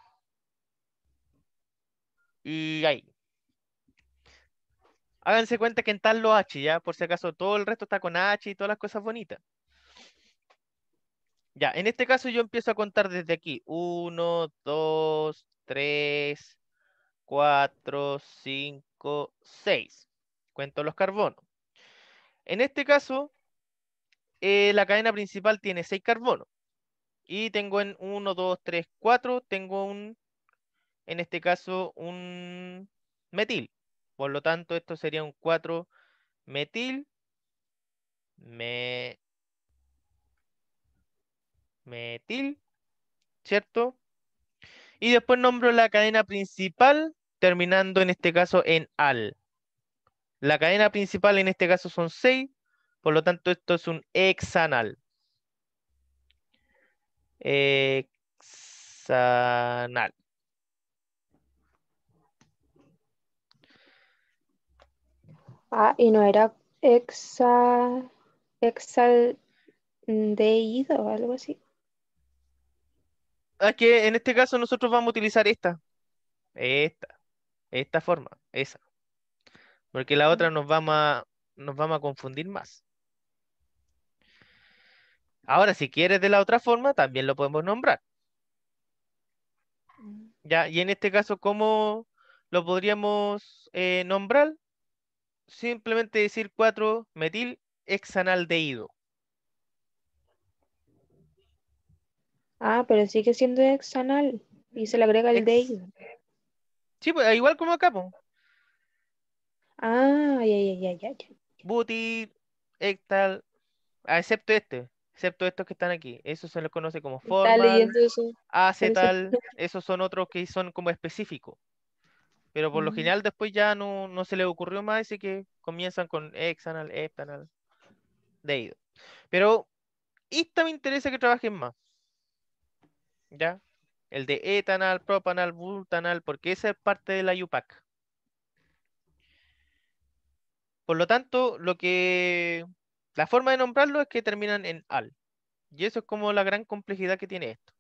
S1: y ahí. Háganse cuenta que en tal los H, ya, por si acaso todo el resto está con H y todas las cosas bonitas. Ya, en este caso yo empiezo a contar desde aquí. 1, 2, 3, 4, 5, 6. Cuento los carbonos. En este caso, eh, la cadena principal tiene 6 carbonos. Y tengo en 1, 2, 3, 4, tengo un en este caso un metil. Por lo tanto, esto sería un 4 metil metil, ¿cierto? Y después nombro la cadena principal terminando en este caso en al. La cadena principal en este caso son 6, por lo tanto esto es un hexanal. Hexanal.
S2: Ah, y no era de o algo así.
S1: Es ah, que en este caso nosotros vamos a utilizar esta. Esta. Esta forma. Esa. Porque la otra nos vamos a, nos vamos a confundir más. Ahora, si quieres de la otra forma, también lo podemos nombrar. Mm. Ya, y en este caso, ¿cómo lo podríamos eh, nombrar? simplemente decir 4-metil hexanaldehído.
S2: Ah, pero sigue siendo hexanal y se le agrega el de
S1: Sí, pues igual como acá, pues.
S2: Ah, ya, ya, ya, ya. Butil, hectal, ah,
S1: excepto este, excepto estos que están aquí. Eso se los conoce como formal, acetal, esos son otros que son como específicos. Pero por lo mm. general después ya no, se les ocurrió más, así que comienzan con hexanal, heptanal, ido. Pero esta me interesa que trabajen más. ¿Ya? El de etanal, propanal, butanal, porque esa es parte de la UPAC. Por lo tanto, lo que la forma de nombrarlo es que terminan en al. Y eso es como la gran complejidad que tiene esto.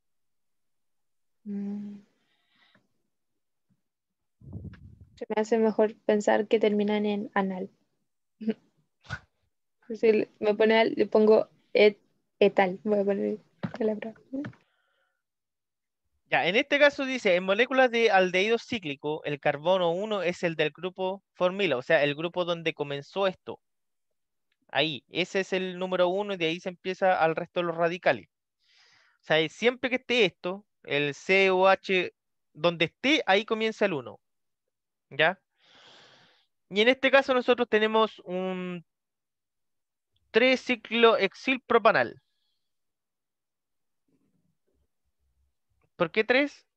S2: Mm. Se me hace mejor pensar que terminan en anal. me pone, le pongo etal. Voy a poner
S1: Ya, en este caso dice, en moléculas de aldeído cíclico, el carbono 1 es el del grupo formila, o sea, el grupo donde comenzó esto. Ahí, ese es el número 1 y de ahí se empieza al resto de los radicales. O sea, siempre que esté esto, el COH, donde esté, ahí comienza el 1. ¿Ya? Y en este caso nosotros tenemos un Tres ciclo exil propanal. ¿Por qué tres?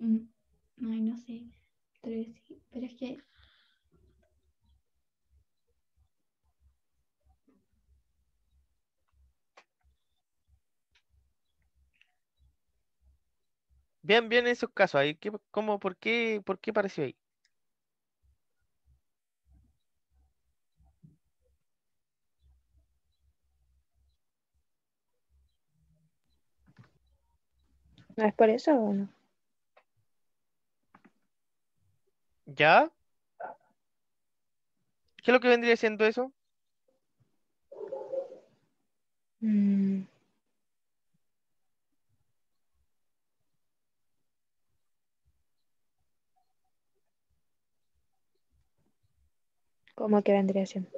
S2: Mm, no sé. Tres, pero es que
S1: Bien, bien esos casos ahí. ¿Qué, cómo, por, qué, ¿Por qué apareció ahí?
S2: ¿No es por eso o
S1: ¿Ya? ¿Qué es lo que vendría siendo eso?
S2: Mm. ¿Cómo que vendría siendo?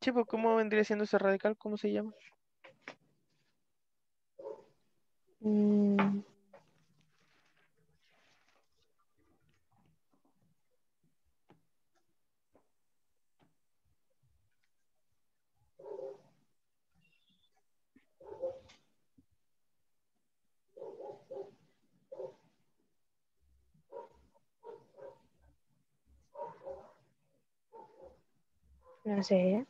S1: Chivo, pues, ¿cómo vendría siendo ese radical? ¿Cómo se llama?
S2: Mm. ¿eh?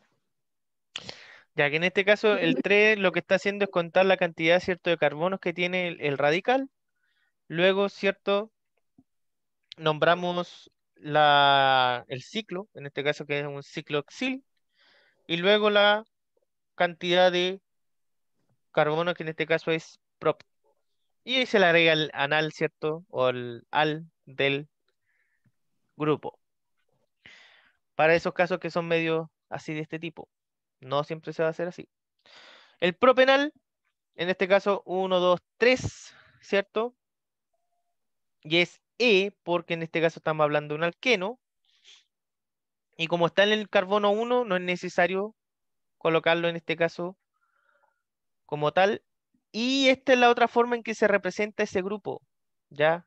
S1: Ya que en este caso el 3 lo que está haciendo es contar la cantidad, ¿cierto?, de carbonos que tiene el, radical. Luego, ¿cierto?, nombramos la, el ciclo, en este caso que es un ciclo y luego la cantidad de carbono, que en este caso es prop. Y ahí se le agrega el anal, ¿cierto? O el al del grupo para esos casos que son medios así de este tipo. No siempre se va a hacer así. El propenal, en este caso 1, 2, 3, ¿cierto? Y es E, porque en este caso estamos hablando de un alqueno. Y como está en el carbono 1, no es necesario colocarlo en este caso como tal. Y esta es la otra forma en que se representa ese grupo, ¿ya?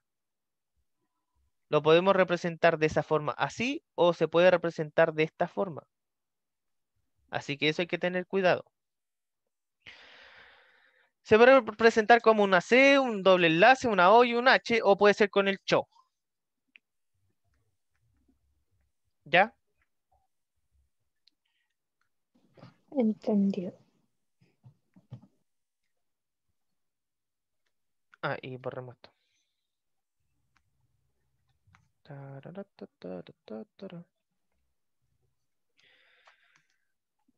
S1: Lo podemos representar de esa forma así o se puede representar de esta forma. Así que eso hay que tener cuidado. Se puede representar como una C, un doble enlace, una O y un H, o puede ser con el CHO.
S2: ¿Ya? Entendido.
S1: Ah, y borremos esto.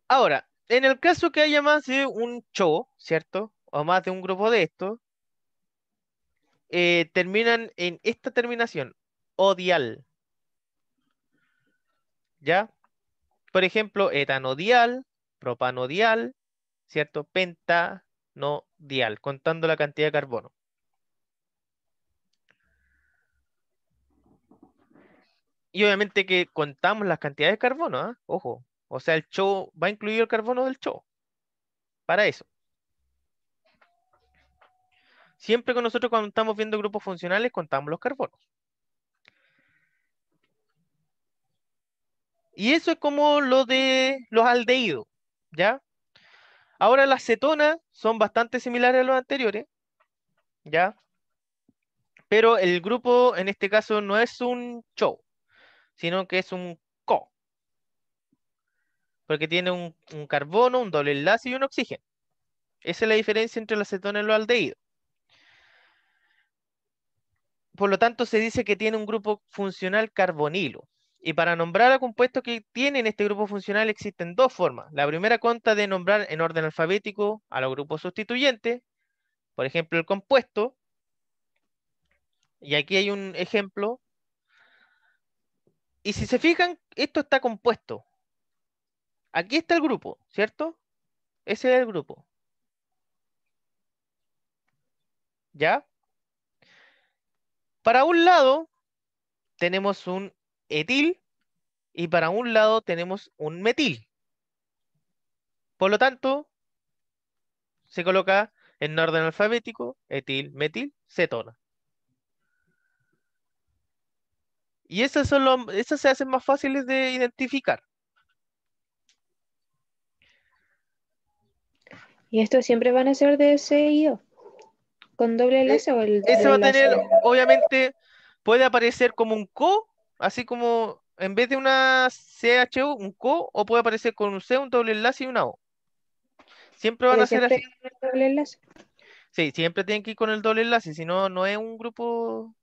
S1: Ahora, en el caso que haya más de un show, ¿cierto? O más de un grupo de estos, eh, terminan en esta terminación, odial. ¿Ya? Por ejemplo, etanodial, propanodial, ¿cierto? Pentanodial, contando la cantidad de carbono. Y obviamente que contamos las cantidades de carbono, ¿eh? ojo. O sea, el show va a incluir el carbono del show. Para eso. Siempre que nosotros cuando estamos viendo grupos funcionales contamos los carbonos. Y eso es como lo de los aldeídos, ¿ya? Ahora las cetonas son bastante similares a los anteriores, ¿ya? Pero el grupo en este caso no es un show, sino que es un CO. Porque tiene un, carbono, un doble enlace y un oxígeno. Esa es la diferencia entre el acetona y el aldehído Por lo tanto, se dice que tiene un grupo funcional carbonilo. Y para nombrar a compuestos que tienen este grupo funcional existen dos formas. La primera cuenta de nombrar en orden alfabético a los grupos sustituyentes, por ejemplo, el compuesto. Y aquí hay un ejemplo y si se fijan, esto está compuesto. Aquí está el grupo, ¿cierto? Ese es el grupo. ¿Ya? Para un lado tenemos un etil y para un lado tenemos un metil. Por lo tanto, se coloca en orden alfabético, etil, metil, cetona. Y esas, son se hacen más fáciles de identificar.
S2: ¿Y estos siempre van a ser de CIO? ¿Con doble eh, enlace o el Ese va a tener,
S1: obviamente, puede aparecer como un CO, así como en vez de una CHU, un CO, o puede aparecer con un C, un doble enlace y una O. Siempre van a ser así. Sí, siempre tienen que ir con el doble enlace, si no, no es un grupo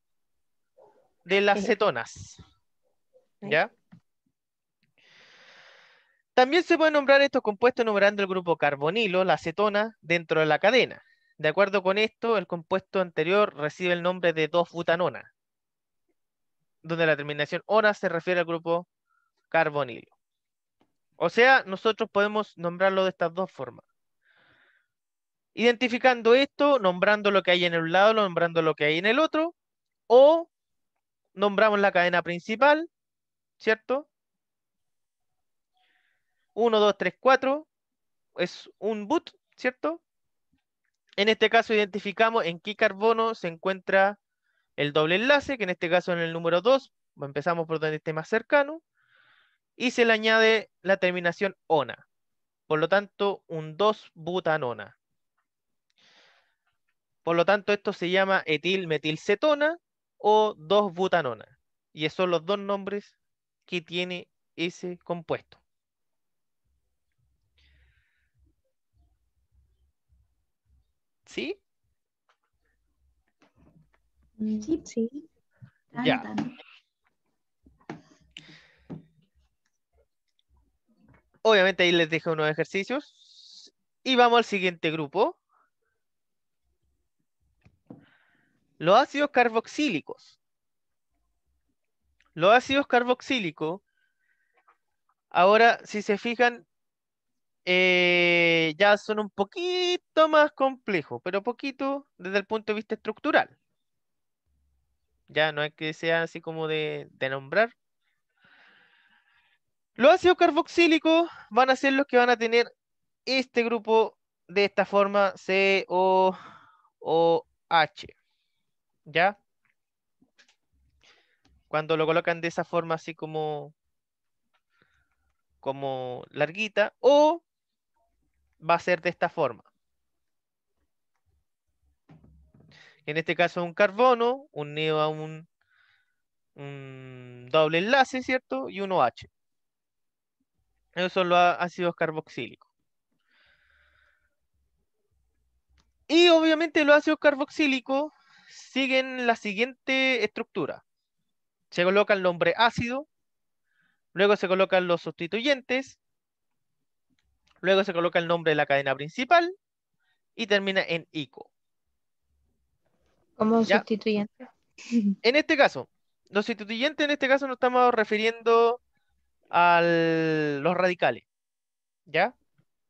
S1: de las cetonas. ¿Ya? También se pueden nombrar estos compuestos nombrando el grupo carbonilo, la acetona, dentro de la cadena. De acuerdo con esto, el compuesto anterior recibe el nombre de 2-butanona, donde la terminación ona se refiere al grupo carbonilo. O sea, nosotros podemos nombrarlo de estas dos formas. Identificando esto, nombrando lo que hay en un lado, nombrando lo que hay en el otro, o nombramos la cadena principal, ¿cierto? 1, 2, 3, 4 es un boot, ¿cierto? En este caso identificamos en qué carbono se encuentra el doble enlace, que en este caso en el número 2, empezamos por donde esté más cercano, y se le añade la terminación ona. Por lo tanto, un 2-butanona. Por lo tanto, esto se llama etil etilmetilcetona, o dos butanona Y esos son los dos nombres que tiene ese compuesto.
S2: ¿Sí? Sí, ya.
S1: Obviamente ahí les dejo unos ejercicios. Y vamos al siguiente grupo, Los ácidos carboxílicos. Los ácidos carboxílicos, ahora si se fijan, eh, ya son un poquito más complejos, pero poquito desde el punto de vista estructural. Ya no es que sea así como de, de nombrar. Los ácidos carboxílicos van a ser los que van a tener este grupo de esta forma COOH. ¿Ya? Cuando lo colocan de esa forma así como, como larguita, o va a ser de esta forma. En este caso un carbono unido a un, un doble enlace, ¿cierto? Y un OH. Esos son los ácidos carboxílicos. Y obviamente los ácidos carboxílicos siguen la siguiente estructura. Se coloca el nombre ácido, luego se colocan los sustituyentes, luego se coloca el nombre de la cadena principal y termina en ICO.
S2: Como sustituyente.
S1: En este caso, los sustituyentes en este caso nos estamos refiriendo a los radicales. ¿Ya?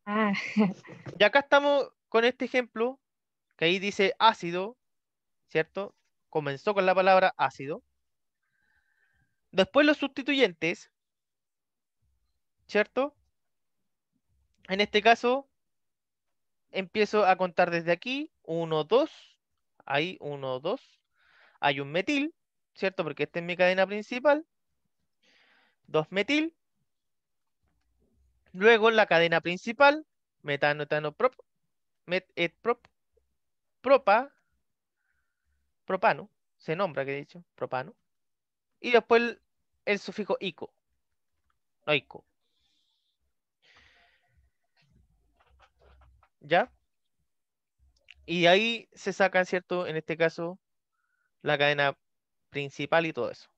S1: Ah. Y acá estamos con este ejemplo que ahí dice ácido, ¿cierto? Comenzó con la palabra ácido. Después los sustituyentes, ¿cierto? En este caso, empiezo a contar desde aquí, uno, dos. ahí uno, dos. hay un metil, ¿cierto? Porque esta es mi cadena principal, 2 metil, luego la cadena principal, metano, etano, prop, met, et, prop, propa, propano, se nombra, que he dicho, propano, y después el, sufijo ico, no ico. ¿Ya? Y ahí se saca, ¿cierto? En este caso, la cadena principal y todo eso.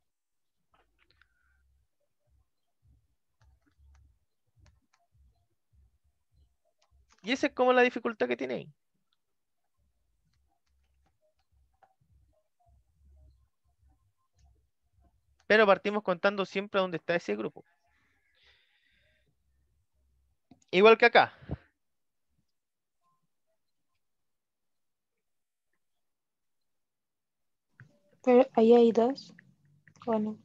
S1: Y esa es como la dificultad que tiene ahí. pero partimos contando siempre dónde está ese grupo. Igual que acá.
S2: Pero ahí hay dos. Bueno.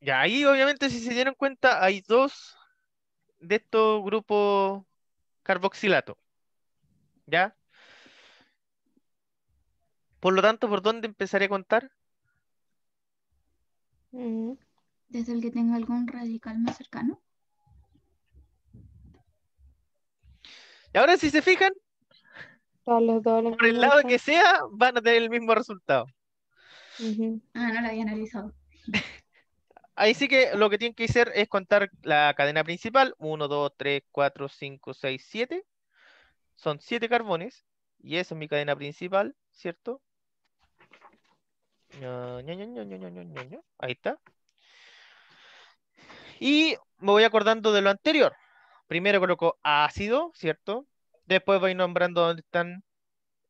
S1: Ya ahí obviamente si se dieron cuenta hay dos de estos grupos carboxilato. ¿Ya? Por lo tanto, ¿por dónde empezaré a contar?
S2: Desde el que tenga algún radical más cercano. Y ahora si se fijan, por el lado que sea,
S1: van a tener el mismo resultado.
S2: Ah, no lo había analizado. Ahí sí
S1: que lo que tienen que hacer es contar la cadena principal. 1, 2, 3, 4, 5, 6, 7. Son siete carbones. Y esa es mi cadena principal, ¿cierto? Ahí está. Y me voy acordando de lo anterior. Primero coloco ácido, ¿cierto? Después voy nombrando dónde están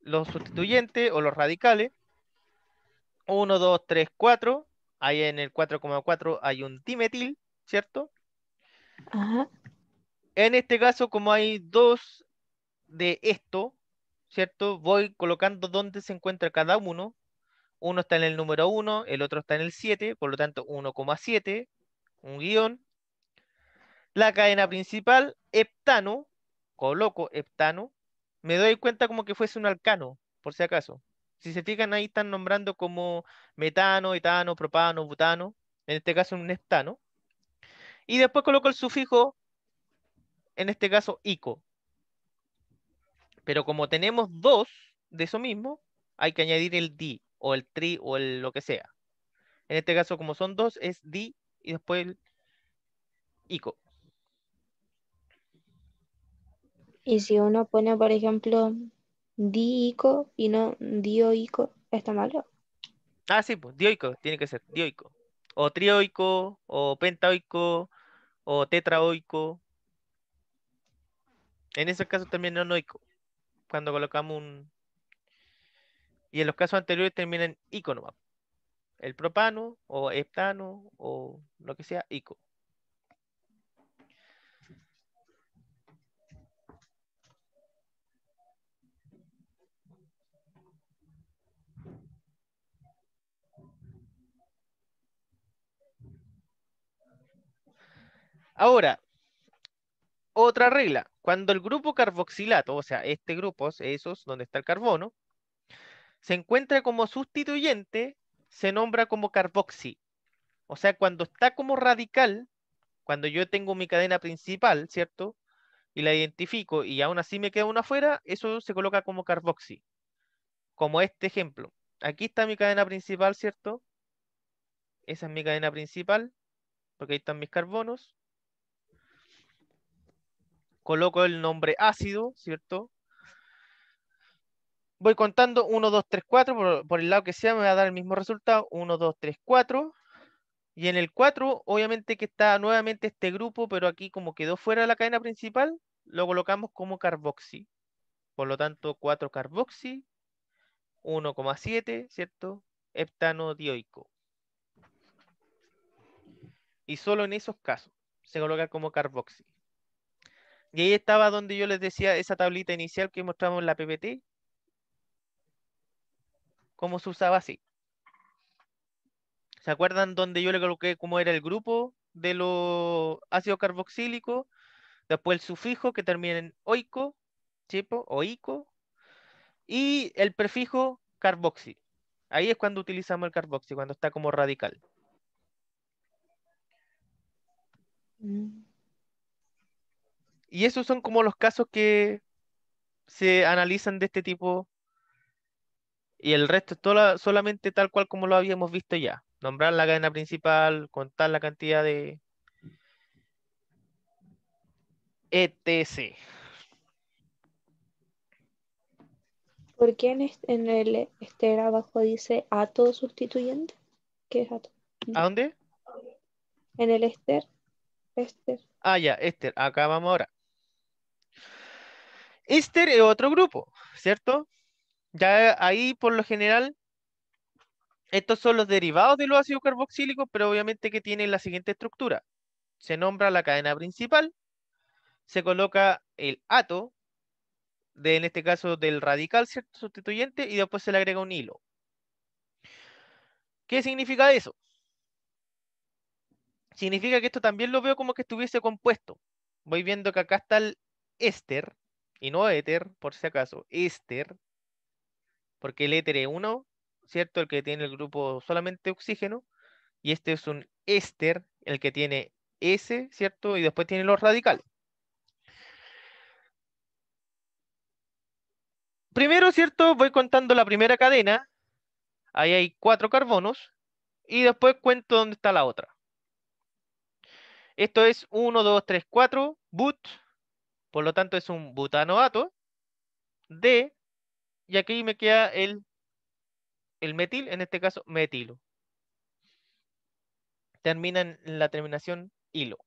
S1: los sustituyentes o los radicales. 1, 2, 3, 4. Ahí en el 4,4 hay un dimetil, ¿cierto? En este caso, como hay dos de esto, ¿cierto? Voy colocando dónde se encuentra cada uno uno está en el número 1, el otro está en el 7, por lo tanto 1,7, un guión. La cadena principal, heptano, coloco heptano, me doy cuenta como que fuese un alcano, por si acaso. Si se fijan, ahí están nombrando como metano, etano, propano, butano, en este caso un heptano. Y después coloco el sufijo, en este caso ico. Pero como tenemos dos de eso mismo, hay que añadir el di o el tri o el lo que sea. En este caso, como son dos, es di y después el ico.
S2: Y si uno pone, por ejemplo, di y no dioico, ¿está malo?
S1: Ah, sí, pues dioico, tiene que ser dioico. O trioico, o pentaoico, o tetraoico. En ese caso también no noico. cuando colocamos un, y en los casos anteriores termina en El propano o heptano o lo que sea, ICO. Ahora, otra regla, cuando el grupo carboxilato, o sea, este grupo, esos donde está el carbono, se encuentra como sustituyente, se nombra como carboxi. O sea, cuando está como radical, cuando yo tengo mi cadena principal, ¿cierto? Y la identifico y aún así me queda una afuera, eso se coloca como carboxi. Como este ejemplo. Aquí está mi cadena principal, ¿cierto? Esa es mi cadena principal, porque ahí están mis carbonos. Coloco el nombre ácido, ¿cierto? voy contando 1, 2, 3, 4, por, el lado que sea me va a dar el mismo resultado, 1, 2, 3, 4, y en el 4 obviamente que está nuevamente este grupo, pero aquí como quedó fuera de la cadena principal, lo colocamos como carboxi, por lo tanto 4 carboxi, 1,7, ¿cierto? Heptano dioico. Y solo en esos casos se coloca como carboxi. Y ahí estaba donde yo les decía esa tablita inicial que mostramos en la PPT, cómo se usaba así. ¿Se acuerdan donde yo le coloqué cómo era el grupo de los ácidos carboxílicos? Después el sufijo que termina en oico, tipo, oico. Y el prefijo carboxi. Ahí es cuando utilizamos el carboxi, cuando está como radical. Mm. Y esos son como los casos que se analizan de este tipo y el resto es solamente tal cual como lo habíamos visto ya. Nombrar la cadena principal, contar la cantidad de etc.
S2: ¿Por qué en, el este abajo dice ato sustituyente? ¿Qué es ato? ¿A dónde? En el Esther.
S1: Ah, ya, Esther. Acá vamos ahora. Esther es otro grupo, ¿cierto? Ya eh, ahí, por lo general, estos son los derivados de los ácidos carboxílicos, pero obviamente que tienen la siguiente estructura. Se nombra la cadena principal, se coloca el ato, de, en este caso del radical sustituyente, y después se le agrega un hilo. ¿Qué significa eso? Significa que esto también lo veo como que estuviese compuesto. Voy viendo que acá está el éster, y no éter, por si acaso, éster, porque el éter es uno, ¿cierto? El que tiene el grupo solamente oxígeno, y este es un éster, el que tiene S, ¿cierto? Y después tiene los radicales. Primero, ¿cierto? Voy contando la primera cadena. Ahí hay cuatro carbonos. Y después cuento dónde está la otra. Esto es 1, 2, 3, 4, but. Por lo tanto, es un butanoato de y aquí me queda el, el metil, en este caso metilo. Termina en la terminación hilo.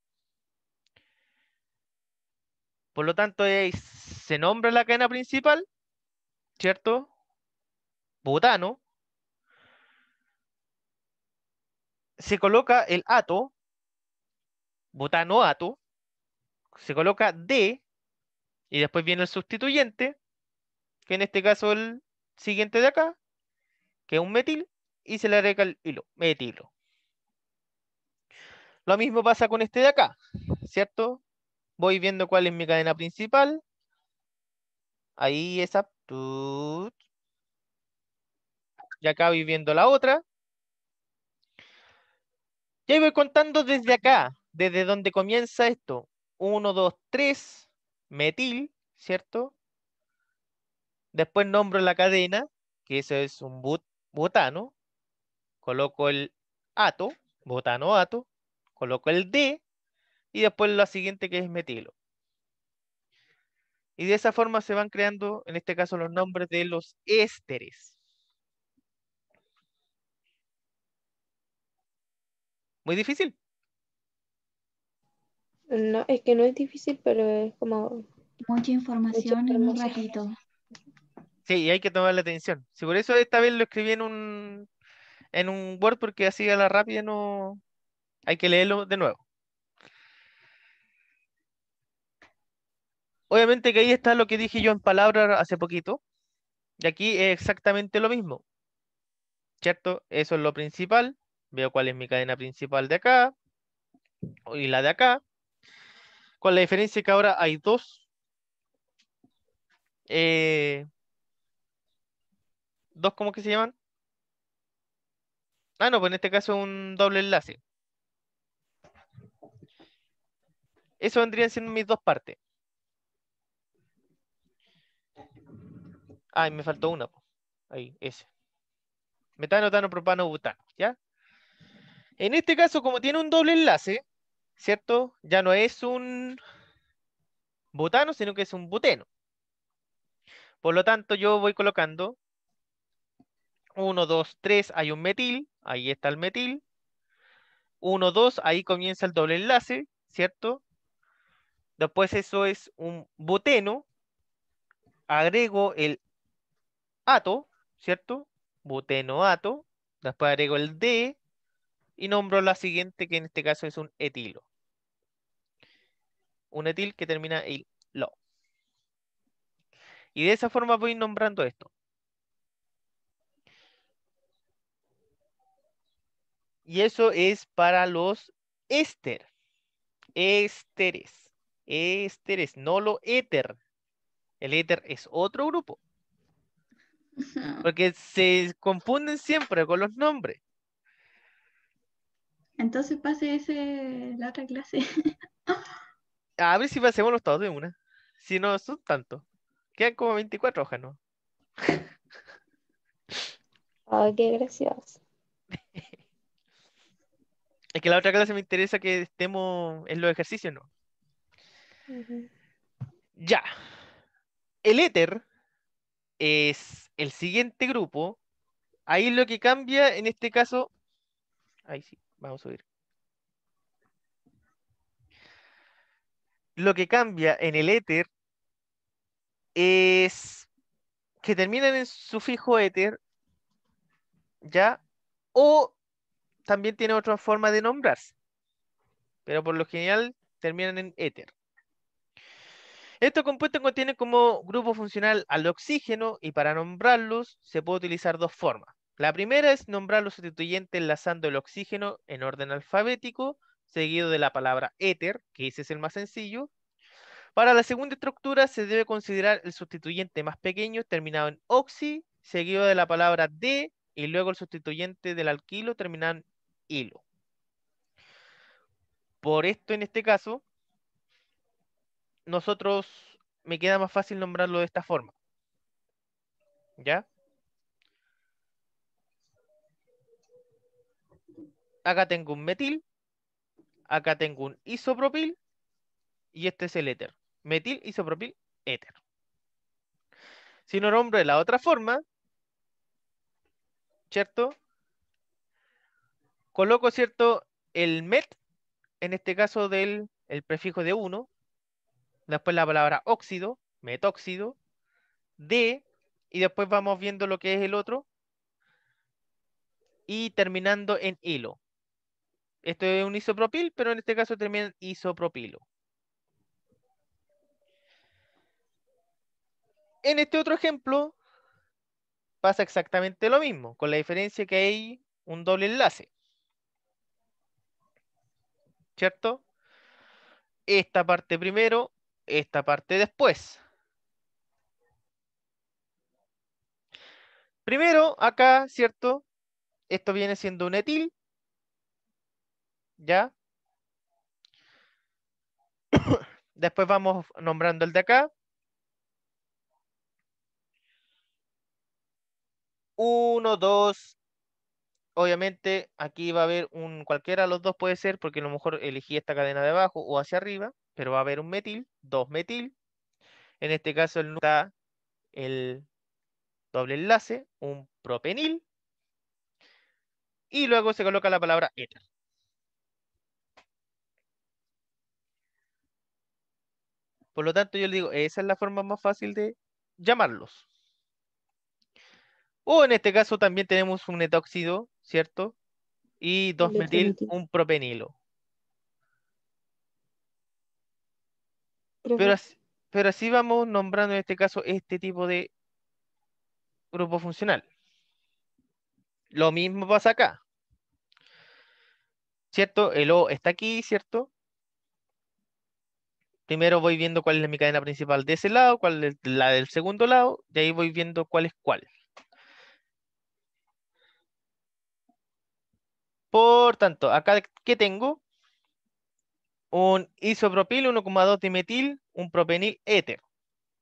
S1: Por lo tanto, se nombra la cadena principal, ¿cierto? Butano. Se coloca el ato, ato. Se coloca D, y después viene el sustituyente, en este caso el siguiente de acá, que es un metil, y se le agrega el hilo, metilo. Lo mismo pasa con este de acá, ¿cierto? Voy viendo cuál es mi cadena principal. Ahí es esa. Y acá voy viendo la otra. Y ahí voy contando desde acá, desde donde comienza esto. 1, 2, 3, metil, ¿cierto? Después nombro la cadena, que eso es un butano. Coloco el ato, botano ato. Coloco el D. Y después la siguiente que es metilo. Y de esa forma se van creando, en este caso, los nombres de los ésteres. Muy difícil.
S2: No, es que no es difícil, pero es como... Mucha información, mucha información. en un ratito.
S1: Sí, y hay que tomar atención. Si por eso esta vez lo escribí en un, en un Word, porque así a la rápida no. Hay que leerlo de nuevo. Obviamente que ahí está lo que dije yo en palabras hace poquito. Y aquí es exactamente lo mismo. ¿Cierto? Eso es lo principal. Veo cuál es mi cadena principal de acá. Y la de acá. Con la diferencia que ahora hay dos eh, dos, ¿cómo que se llaman? Ah, no, pues en este caso es un doble enlace. Eso vendrían siendo mis dos partes. Ah, y me faltó una. Ahí, ese. Metano, tano, propano, butano. ¿Ya? En este caso, como tiene un doble enlace, ¿cierto? Ya no es un butano, sino que es un buteno. Por lo tanto, yo voy colocando 1, 2, 3, hay un metil, ahí está el metil. 1, 2, ahí comienza el doble enlace, ¿cierto? Después eso es un buteno, agrego el ato, ¿cierto? ato. después agrego el D y nombro la siguiente que en este caso es un etilo. Un etil que termina en lo. Y de esa forma voy nombrando esto. Y eso es para los éster. Ésteres. Ésteres, no lo éter. El éter es otro grupo. Porque se confunden siempre con los nombres.
S2: Entonces pase ese la otra clase.
S1: A ver si pasemos los todos de una. Si no son tanto. Quedan como 24 hojas, ¿no?
S2: Ay, qué gracioso.
S1: Es que la otra clase me interesa que estemos en los ejercicios, ¿no? Ya. El éter es el siguiente grupo. Ahí lo que cambia en este caso. Ahí sí, vamos a subir. Lo que cambia en el éter es que terminan en sufijo éter, ¿ya? O también tiene otra forma de nombrarse, pero por lo general terminan en éter. Estos compuestos contienen como grupo funcional al oxígeno y para nombrarlos se puede utilizar dos formas. La primera es nombrar los sustituyentes enlazando el oxígeno en orden alfabético, seguido de la palabra éter, que ese es el más sencillo. Para la segunda estructura se debe considerar el sustituyente más pequeño terminado en oxi, seguido de la palabra D, y luego el sustituyente del alquilo terminado en hilo. Por esto, en este caso, nosotros me queda más fácil nombrarlo de esta forma. ¿Ya? Acá tengo un metil, acá tengo un isopropil y este es el éter. Metil, isopropil, éter. Si no nombro de la otra forma, ¿cierto? coloco, ¿cierto? El met, en este caso del el prefijo de uno, después la palabra óxido, metóxido, de, y después vamos viendo lo que es el otro, y terminando en hilo. Esto es un isopropil, pero en este caso termina en isopropilo. En este otro ejemplo pasa exactamente lo mismo, con la diferencia que hay un doble enlace. ¿cierto? Esta parte primero, esta parte después. Primero, acá, ¿cierto? Esto viene siendo un etil. ¿Ya? Después vamos nombrando el de acá. Uno, dos, obviamente aquí va a haber un, cualquiera de los dos puede ser, porque a lo mejor elegí esta cadena de abajo o hacia arriba, pero va a haber un metil, dos metil. En este caso el está el doble enlace, un propenil. Y luego se coloca la palabra éter. Por lo tanto, yo le digo, esa es la forma más fácil de llamarlos. O en este caso también tenemos un etóxido ¿cierto? Y 2-metil, un propenilo. Pero así, pero así vamos nombrando en este caso este tipo de grupo funcional. Lo mismo pasa acá. ¿Cierto? El O está aquí, ¿cierto? Primero voy viendo cuál es mi cadena principal de ese lado, cuál es la del segundo lado, y ahí voy viendo cuál es cuál. Por tanto, acá, ¿qué tengo? Un isopropil 1,2 dimetil, un propenil éter.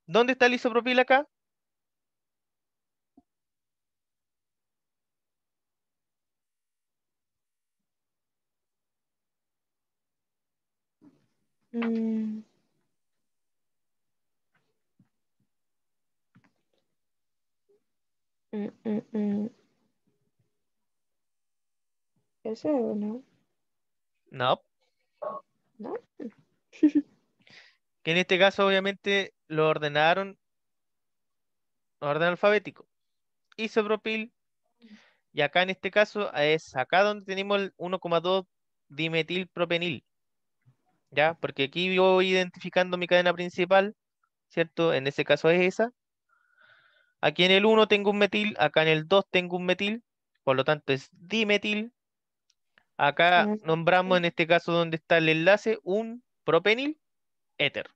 S1: ¿Dónde está el isopropil acá? Mm.
S2: Mm, mm, no?
S1: No. que en este caso, obviamente, lo ordenaron orden alfabético. Isopropil. Y acá en este caso es acá donde tenemos el 1,2 dimetilpropenil. ¿Ya? Porque aquí yo voy identificando mi cadena principal, ¿cierto? En ese caso es esa. Aquí en el 1 tengo un metil, acá en el 2 tengo un metil, por lo tanto es dimetil. Acá ah, nombramos en este caso donde está el enlace un propenil éter.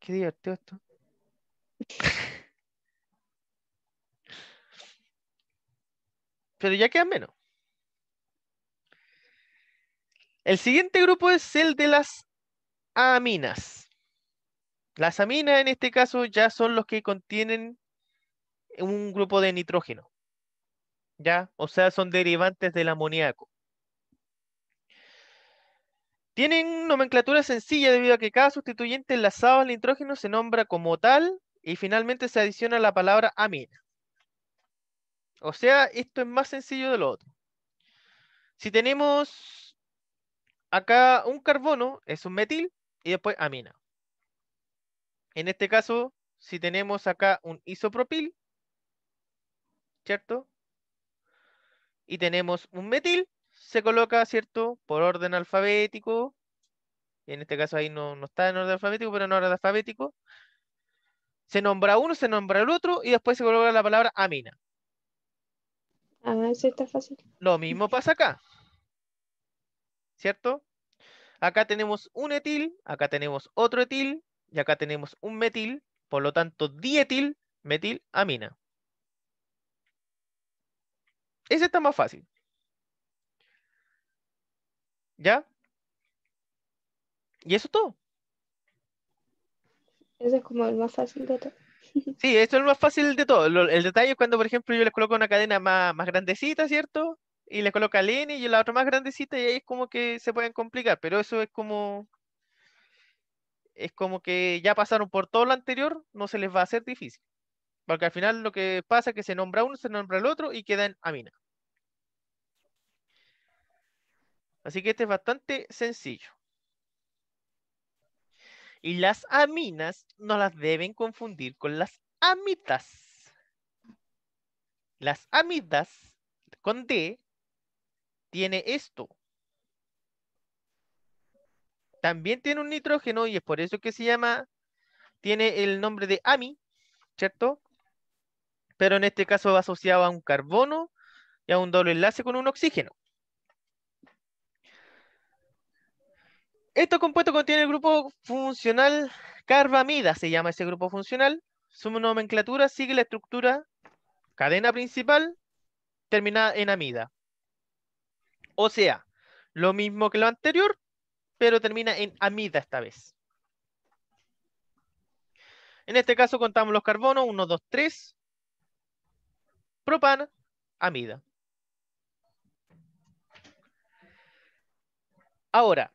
S1: Qué divertido esto. Pero ya queda menos. El siguiente grupo es el de las aminas. Las aminas en este caso ya son los que contienen un grupo de nitrógeno. ¿Ya? O sea, son derivantes del amoníaco. Tienen nomenclatura sencilla debido a que cada sustituyente enlazado al nitrógeno se nombra como tal y finalmente se adiciona la palabra amina. O sea, esto es más sencillo de lo otro. Si tenemos acá un carbono, es un metil y después amina. En este caso, si tenemos acá un isopropil, ¿cierto? Y tenemos un metil, se coloca, ¿cierto? Por orden alfabético. En este caso ahí no, está en orden alfabético, pero en orden alfabético. Se nombra uno, se nombra el otro y después se coloca la palabra amina.
S2: Ah, eso está fácil.
S1: Lo mismo pasa acá. ¿Cierto? Acá tenemos un etil, acá tenemos otro etil, y acá tenemos un metil, por lo tanto, dietil, metil, amina. Ese está más fácil. ¿Ya? Y eso es todo.
S2: Ese es como el más fácil de todo.
S1: Sí, eso es el más fácil de todo. el detalle es cuando, por ejemplo, yo les coloco una cadena más, más grandecita, ¿cierto? Y les coloco al N y la otra más grandecita y ahí es como que se pueden complicar, pero eso es como es como que ya pasaron por todo lo anterior, no se les va a hacer difícil. Porque al final lo que pasa es que se nombra uno, se nombra el otro y quedan aminas Así que este es bastante sencillo. Y las aminas no las deben confundir con las amitas. Las amitas con D tiene esto también tiene un nitrógeno y es por eso que se llama, tiene el nombre de AMI, ¿cierto? Pero en este caso va asociado a un carbono y a un doble enlace con un oxígeno. Estos compuesto contiene el grupo funcional carbamida, se llama ese grupo funcional. Su nomenclatura sigue la estructura cadena principal terminada en amida. O sea, lo mismo que lo anterior, pero termina en amida esta vez. En este caso contamos los carbonos, 1, 2, 3, propana, amida. Ahora,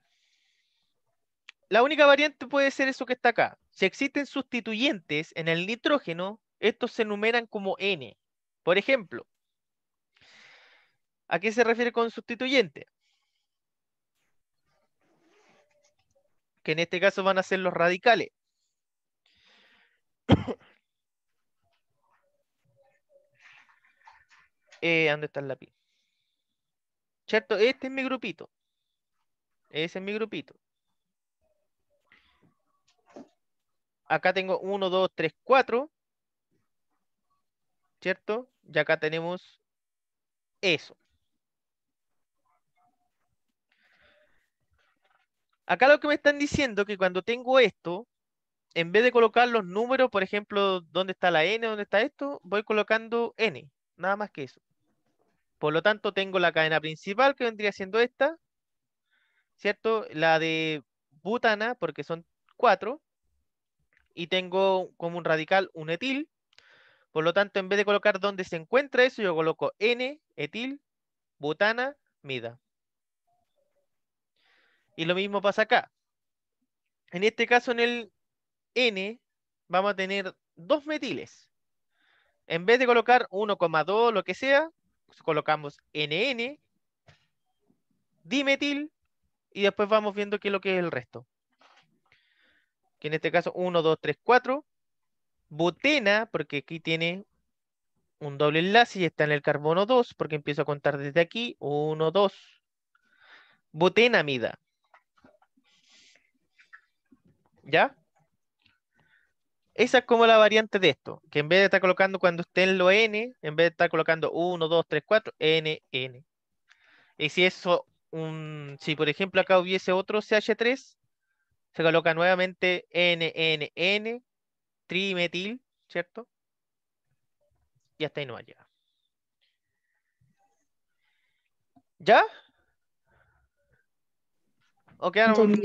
S1: la única variante puede ser eso que está acá. Si existen sustituyentes en el nitrógeno, estos se enumeran como N. Por ejemplo, ¿a qué se refiere con sustituyente? que en este caso van a ser los radicales. Eh, ¿Dónde está el lápiz? ¿Cierto? Este es mi grupito. Ese es mi grupito. Acá tengo 1, 2, 3, 4. ¿Cierto? Y acá tenemos eso. Acá lo que me están diciendo que cuando tengo esto, en vez de colocar los números, por ejemplo, dónde está la n, dónde está esto, voy colocando n, nada más que eso. Por lo tanto, tengo la cadena principal que vendría siendo esta, ¿cierto? La de butana, porque son cuatro, y tengo como un radical un etil. Por lo tanto, en vez de colocar dónde se encuentra eso, yo coloco n, etil, butana, mida. Y lo mismo pasa acá. En este caso, en el N, vamos a tener dos metiles. En vez de colocar 1,2, lo que sea, colocamos NN, dimetil, y después vamos viendo qué es lo que es el resto. Que en este caso 1, 2, 3, 4. Butena, porque aquí tiene un doble enlace y está en el carbono 2, porque empiezo a contar desde aquí. 1, 2. Butenamida. ¿Ya? Esa es como la variante de esto, que en vez de estar colocando cuando esté en lo n, en vez de estar colocando 1, 2, 3, 4, n, n. Y si eso, un, si por ejemplo acá hubiese otro CH3, se coloca nuevamente n, n, n, trimetil, ¿cierto? Y hasta ahí no va ¿Ya?
S2: ¿O quedaron,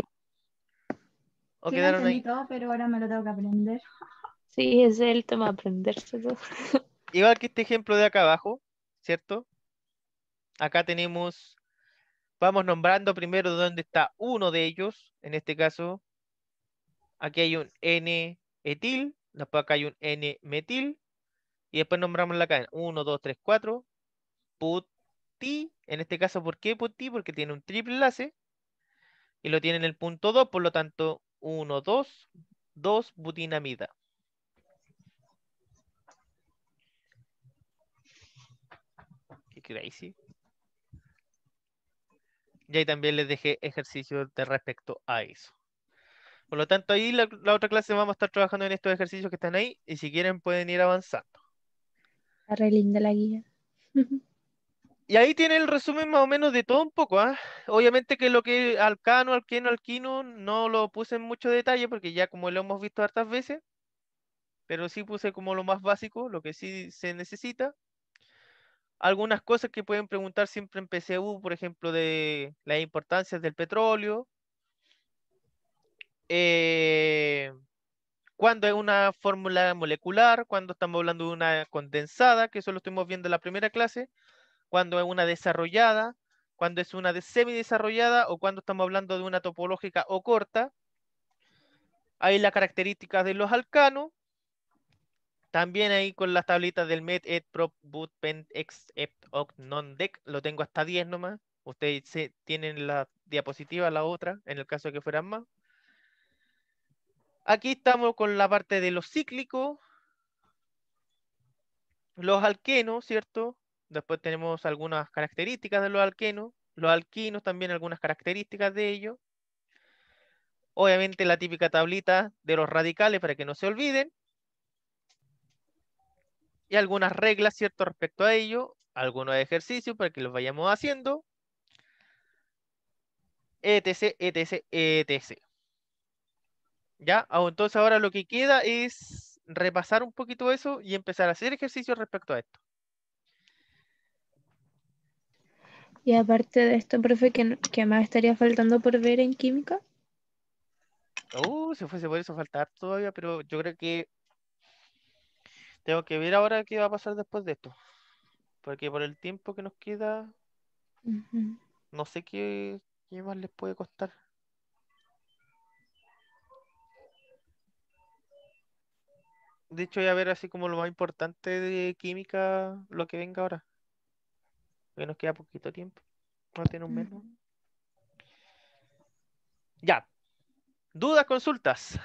S2: pero ahora me lo tengo que aprender. Sí, es el tema, aprenderse todo.
S1: Igual que este ejemplo de acá abajo, ¿cierto? Acá tenemos, vamos nombrando primero dónde está uno de ellos, en este caso, aquí hay un N-etil, después acá hay un N-metil, y después nombramos la cadena, 1, 2, 3, 4, put en este caso, ¿por qué put Porque tiene un triple enlace, y lo tiene en el punto 2, por lo tanto, 1, 2, 2 butinamida. Qué crazy. Y ahí también les dejé ejercicios de respecto a eso. Por lo tanto, ahí la, otra clase vamos a estar trabajando en estos ejercicios que están ahí y si quieren pueden ir avanzando.
S2: Está re la guía. Y ahí tiene
S1: el resumen más o menos de todo un poco. ¿ah? Obviamente que lo que alcano, alqueno, alquino no lo puse en mucho detalle porque ya como lo hemos visto hartas veces, pero sí puse como lo más básico, lo que sí se necesita. Algunas cosas que pueden preguntar siempre en PCU, por ejemplo, de las importancias del petróleo. Eh, cuando es una fórmula molecular, cuando estamos hablando de una condensada, que eso lo estuvimos viendo en la primera clase cuando es una desarrollada, cuando es una de desarrollada o cuando estamos hablando de una topológica o corta. Ahí las características de los alcanos. También ahí con las tablitas del met, ED, prop, but, pent, ex, ept, oct, non, dec. Lo tengo hasta 10 nomás. Ustedes tienen la diapositiva, la otra, en el caso de que fueran más. Aquí estamos con la parte de los cíclicos, los alquenos, ¿cierto? Después tenemos algunas características de los alquenos, los alquinos también algunas características de ellos. Obviamente la típica tablita de los radicales para que no se olviden. Y algunas reglas, ¿cierto? Respecto a ello, algunos ejercicios para que los vayamos haciendo. Etc, etc, etc. ¿Ya? Ah, entonces ahora lo que queda es repasar un poquito eso y empezar a hacer ejercicios respecto a esto.
S2: Y aparte de esto, profe, ¿qué, más estaría faltando por ver en química?
S1: Uh, si fuese por eso faltar todavía, pero yo creo que tengo que ver ahora qué va a pasar después de esto. Porque por el tiempo que nos queda, no sé qué, qué más les puede costar. De hecho, voy a ver así como lo más importante de química, lo que venga ahora que nos queda poquito tiempo. No tiene un mes. Ya. Dudas, consultas.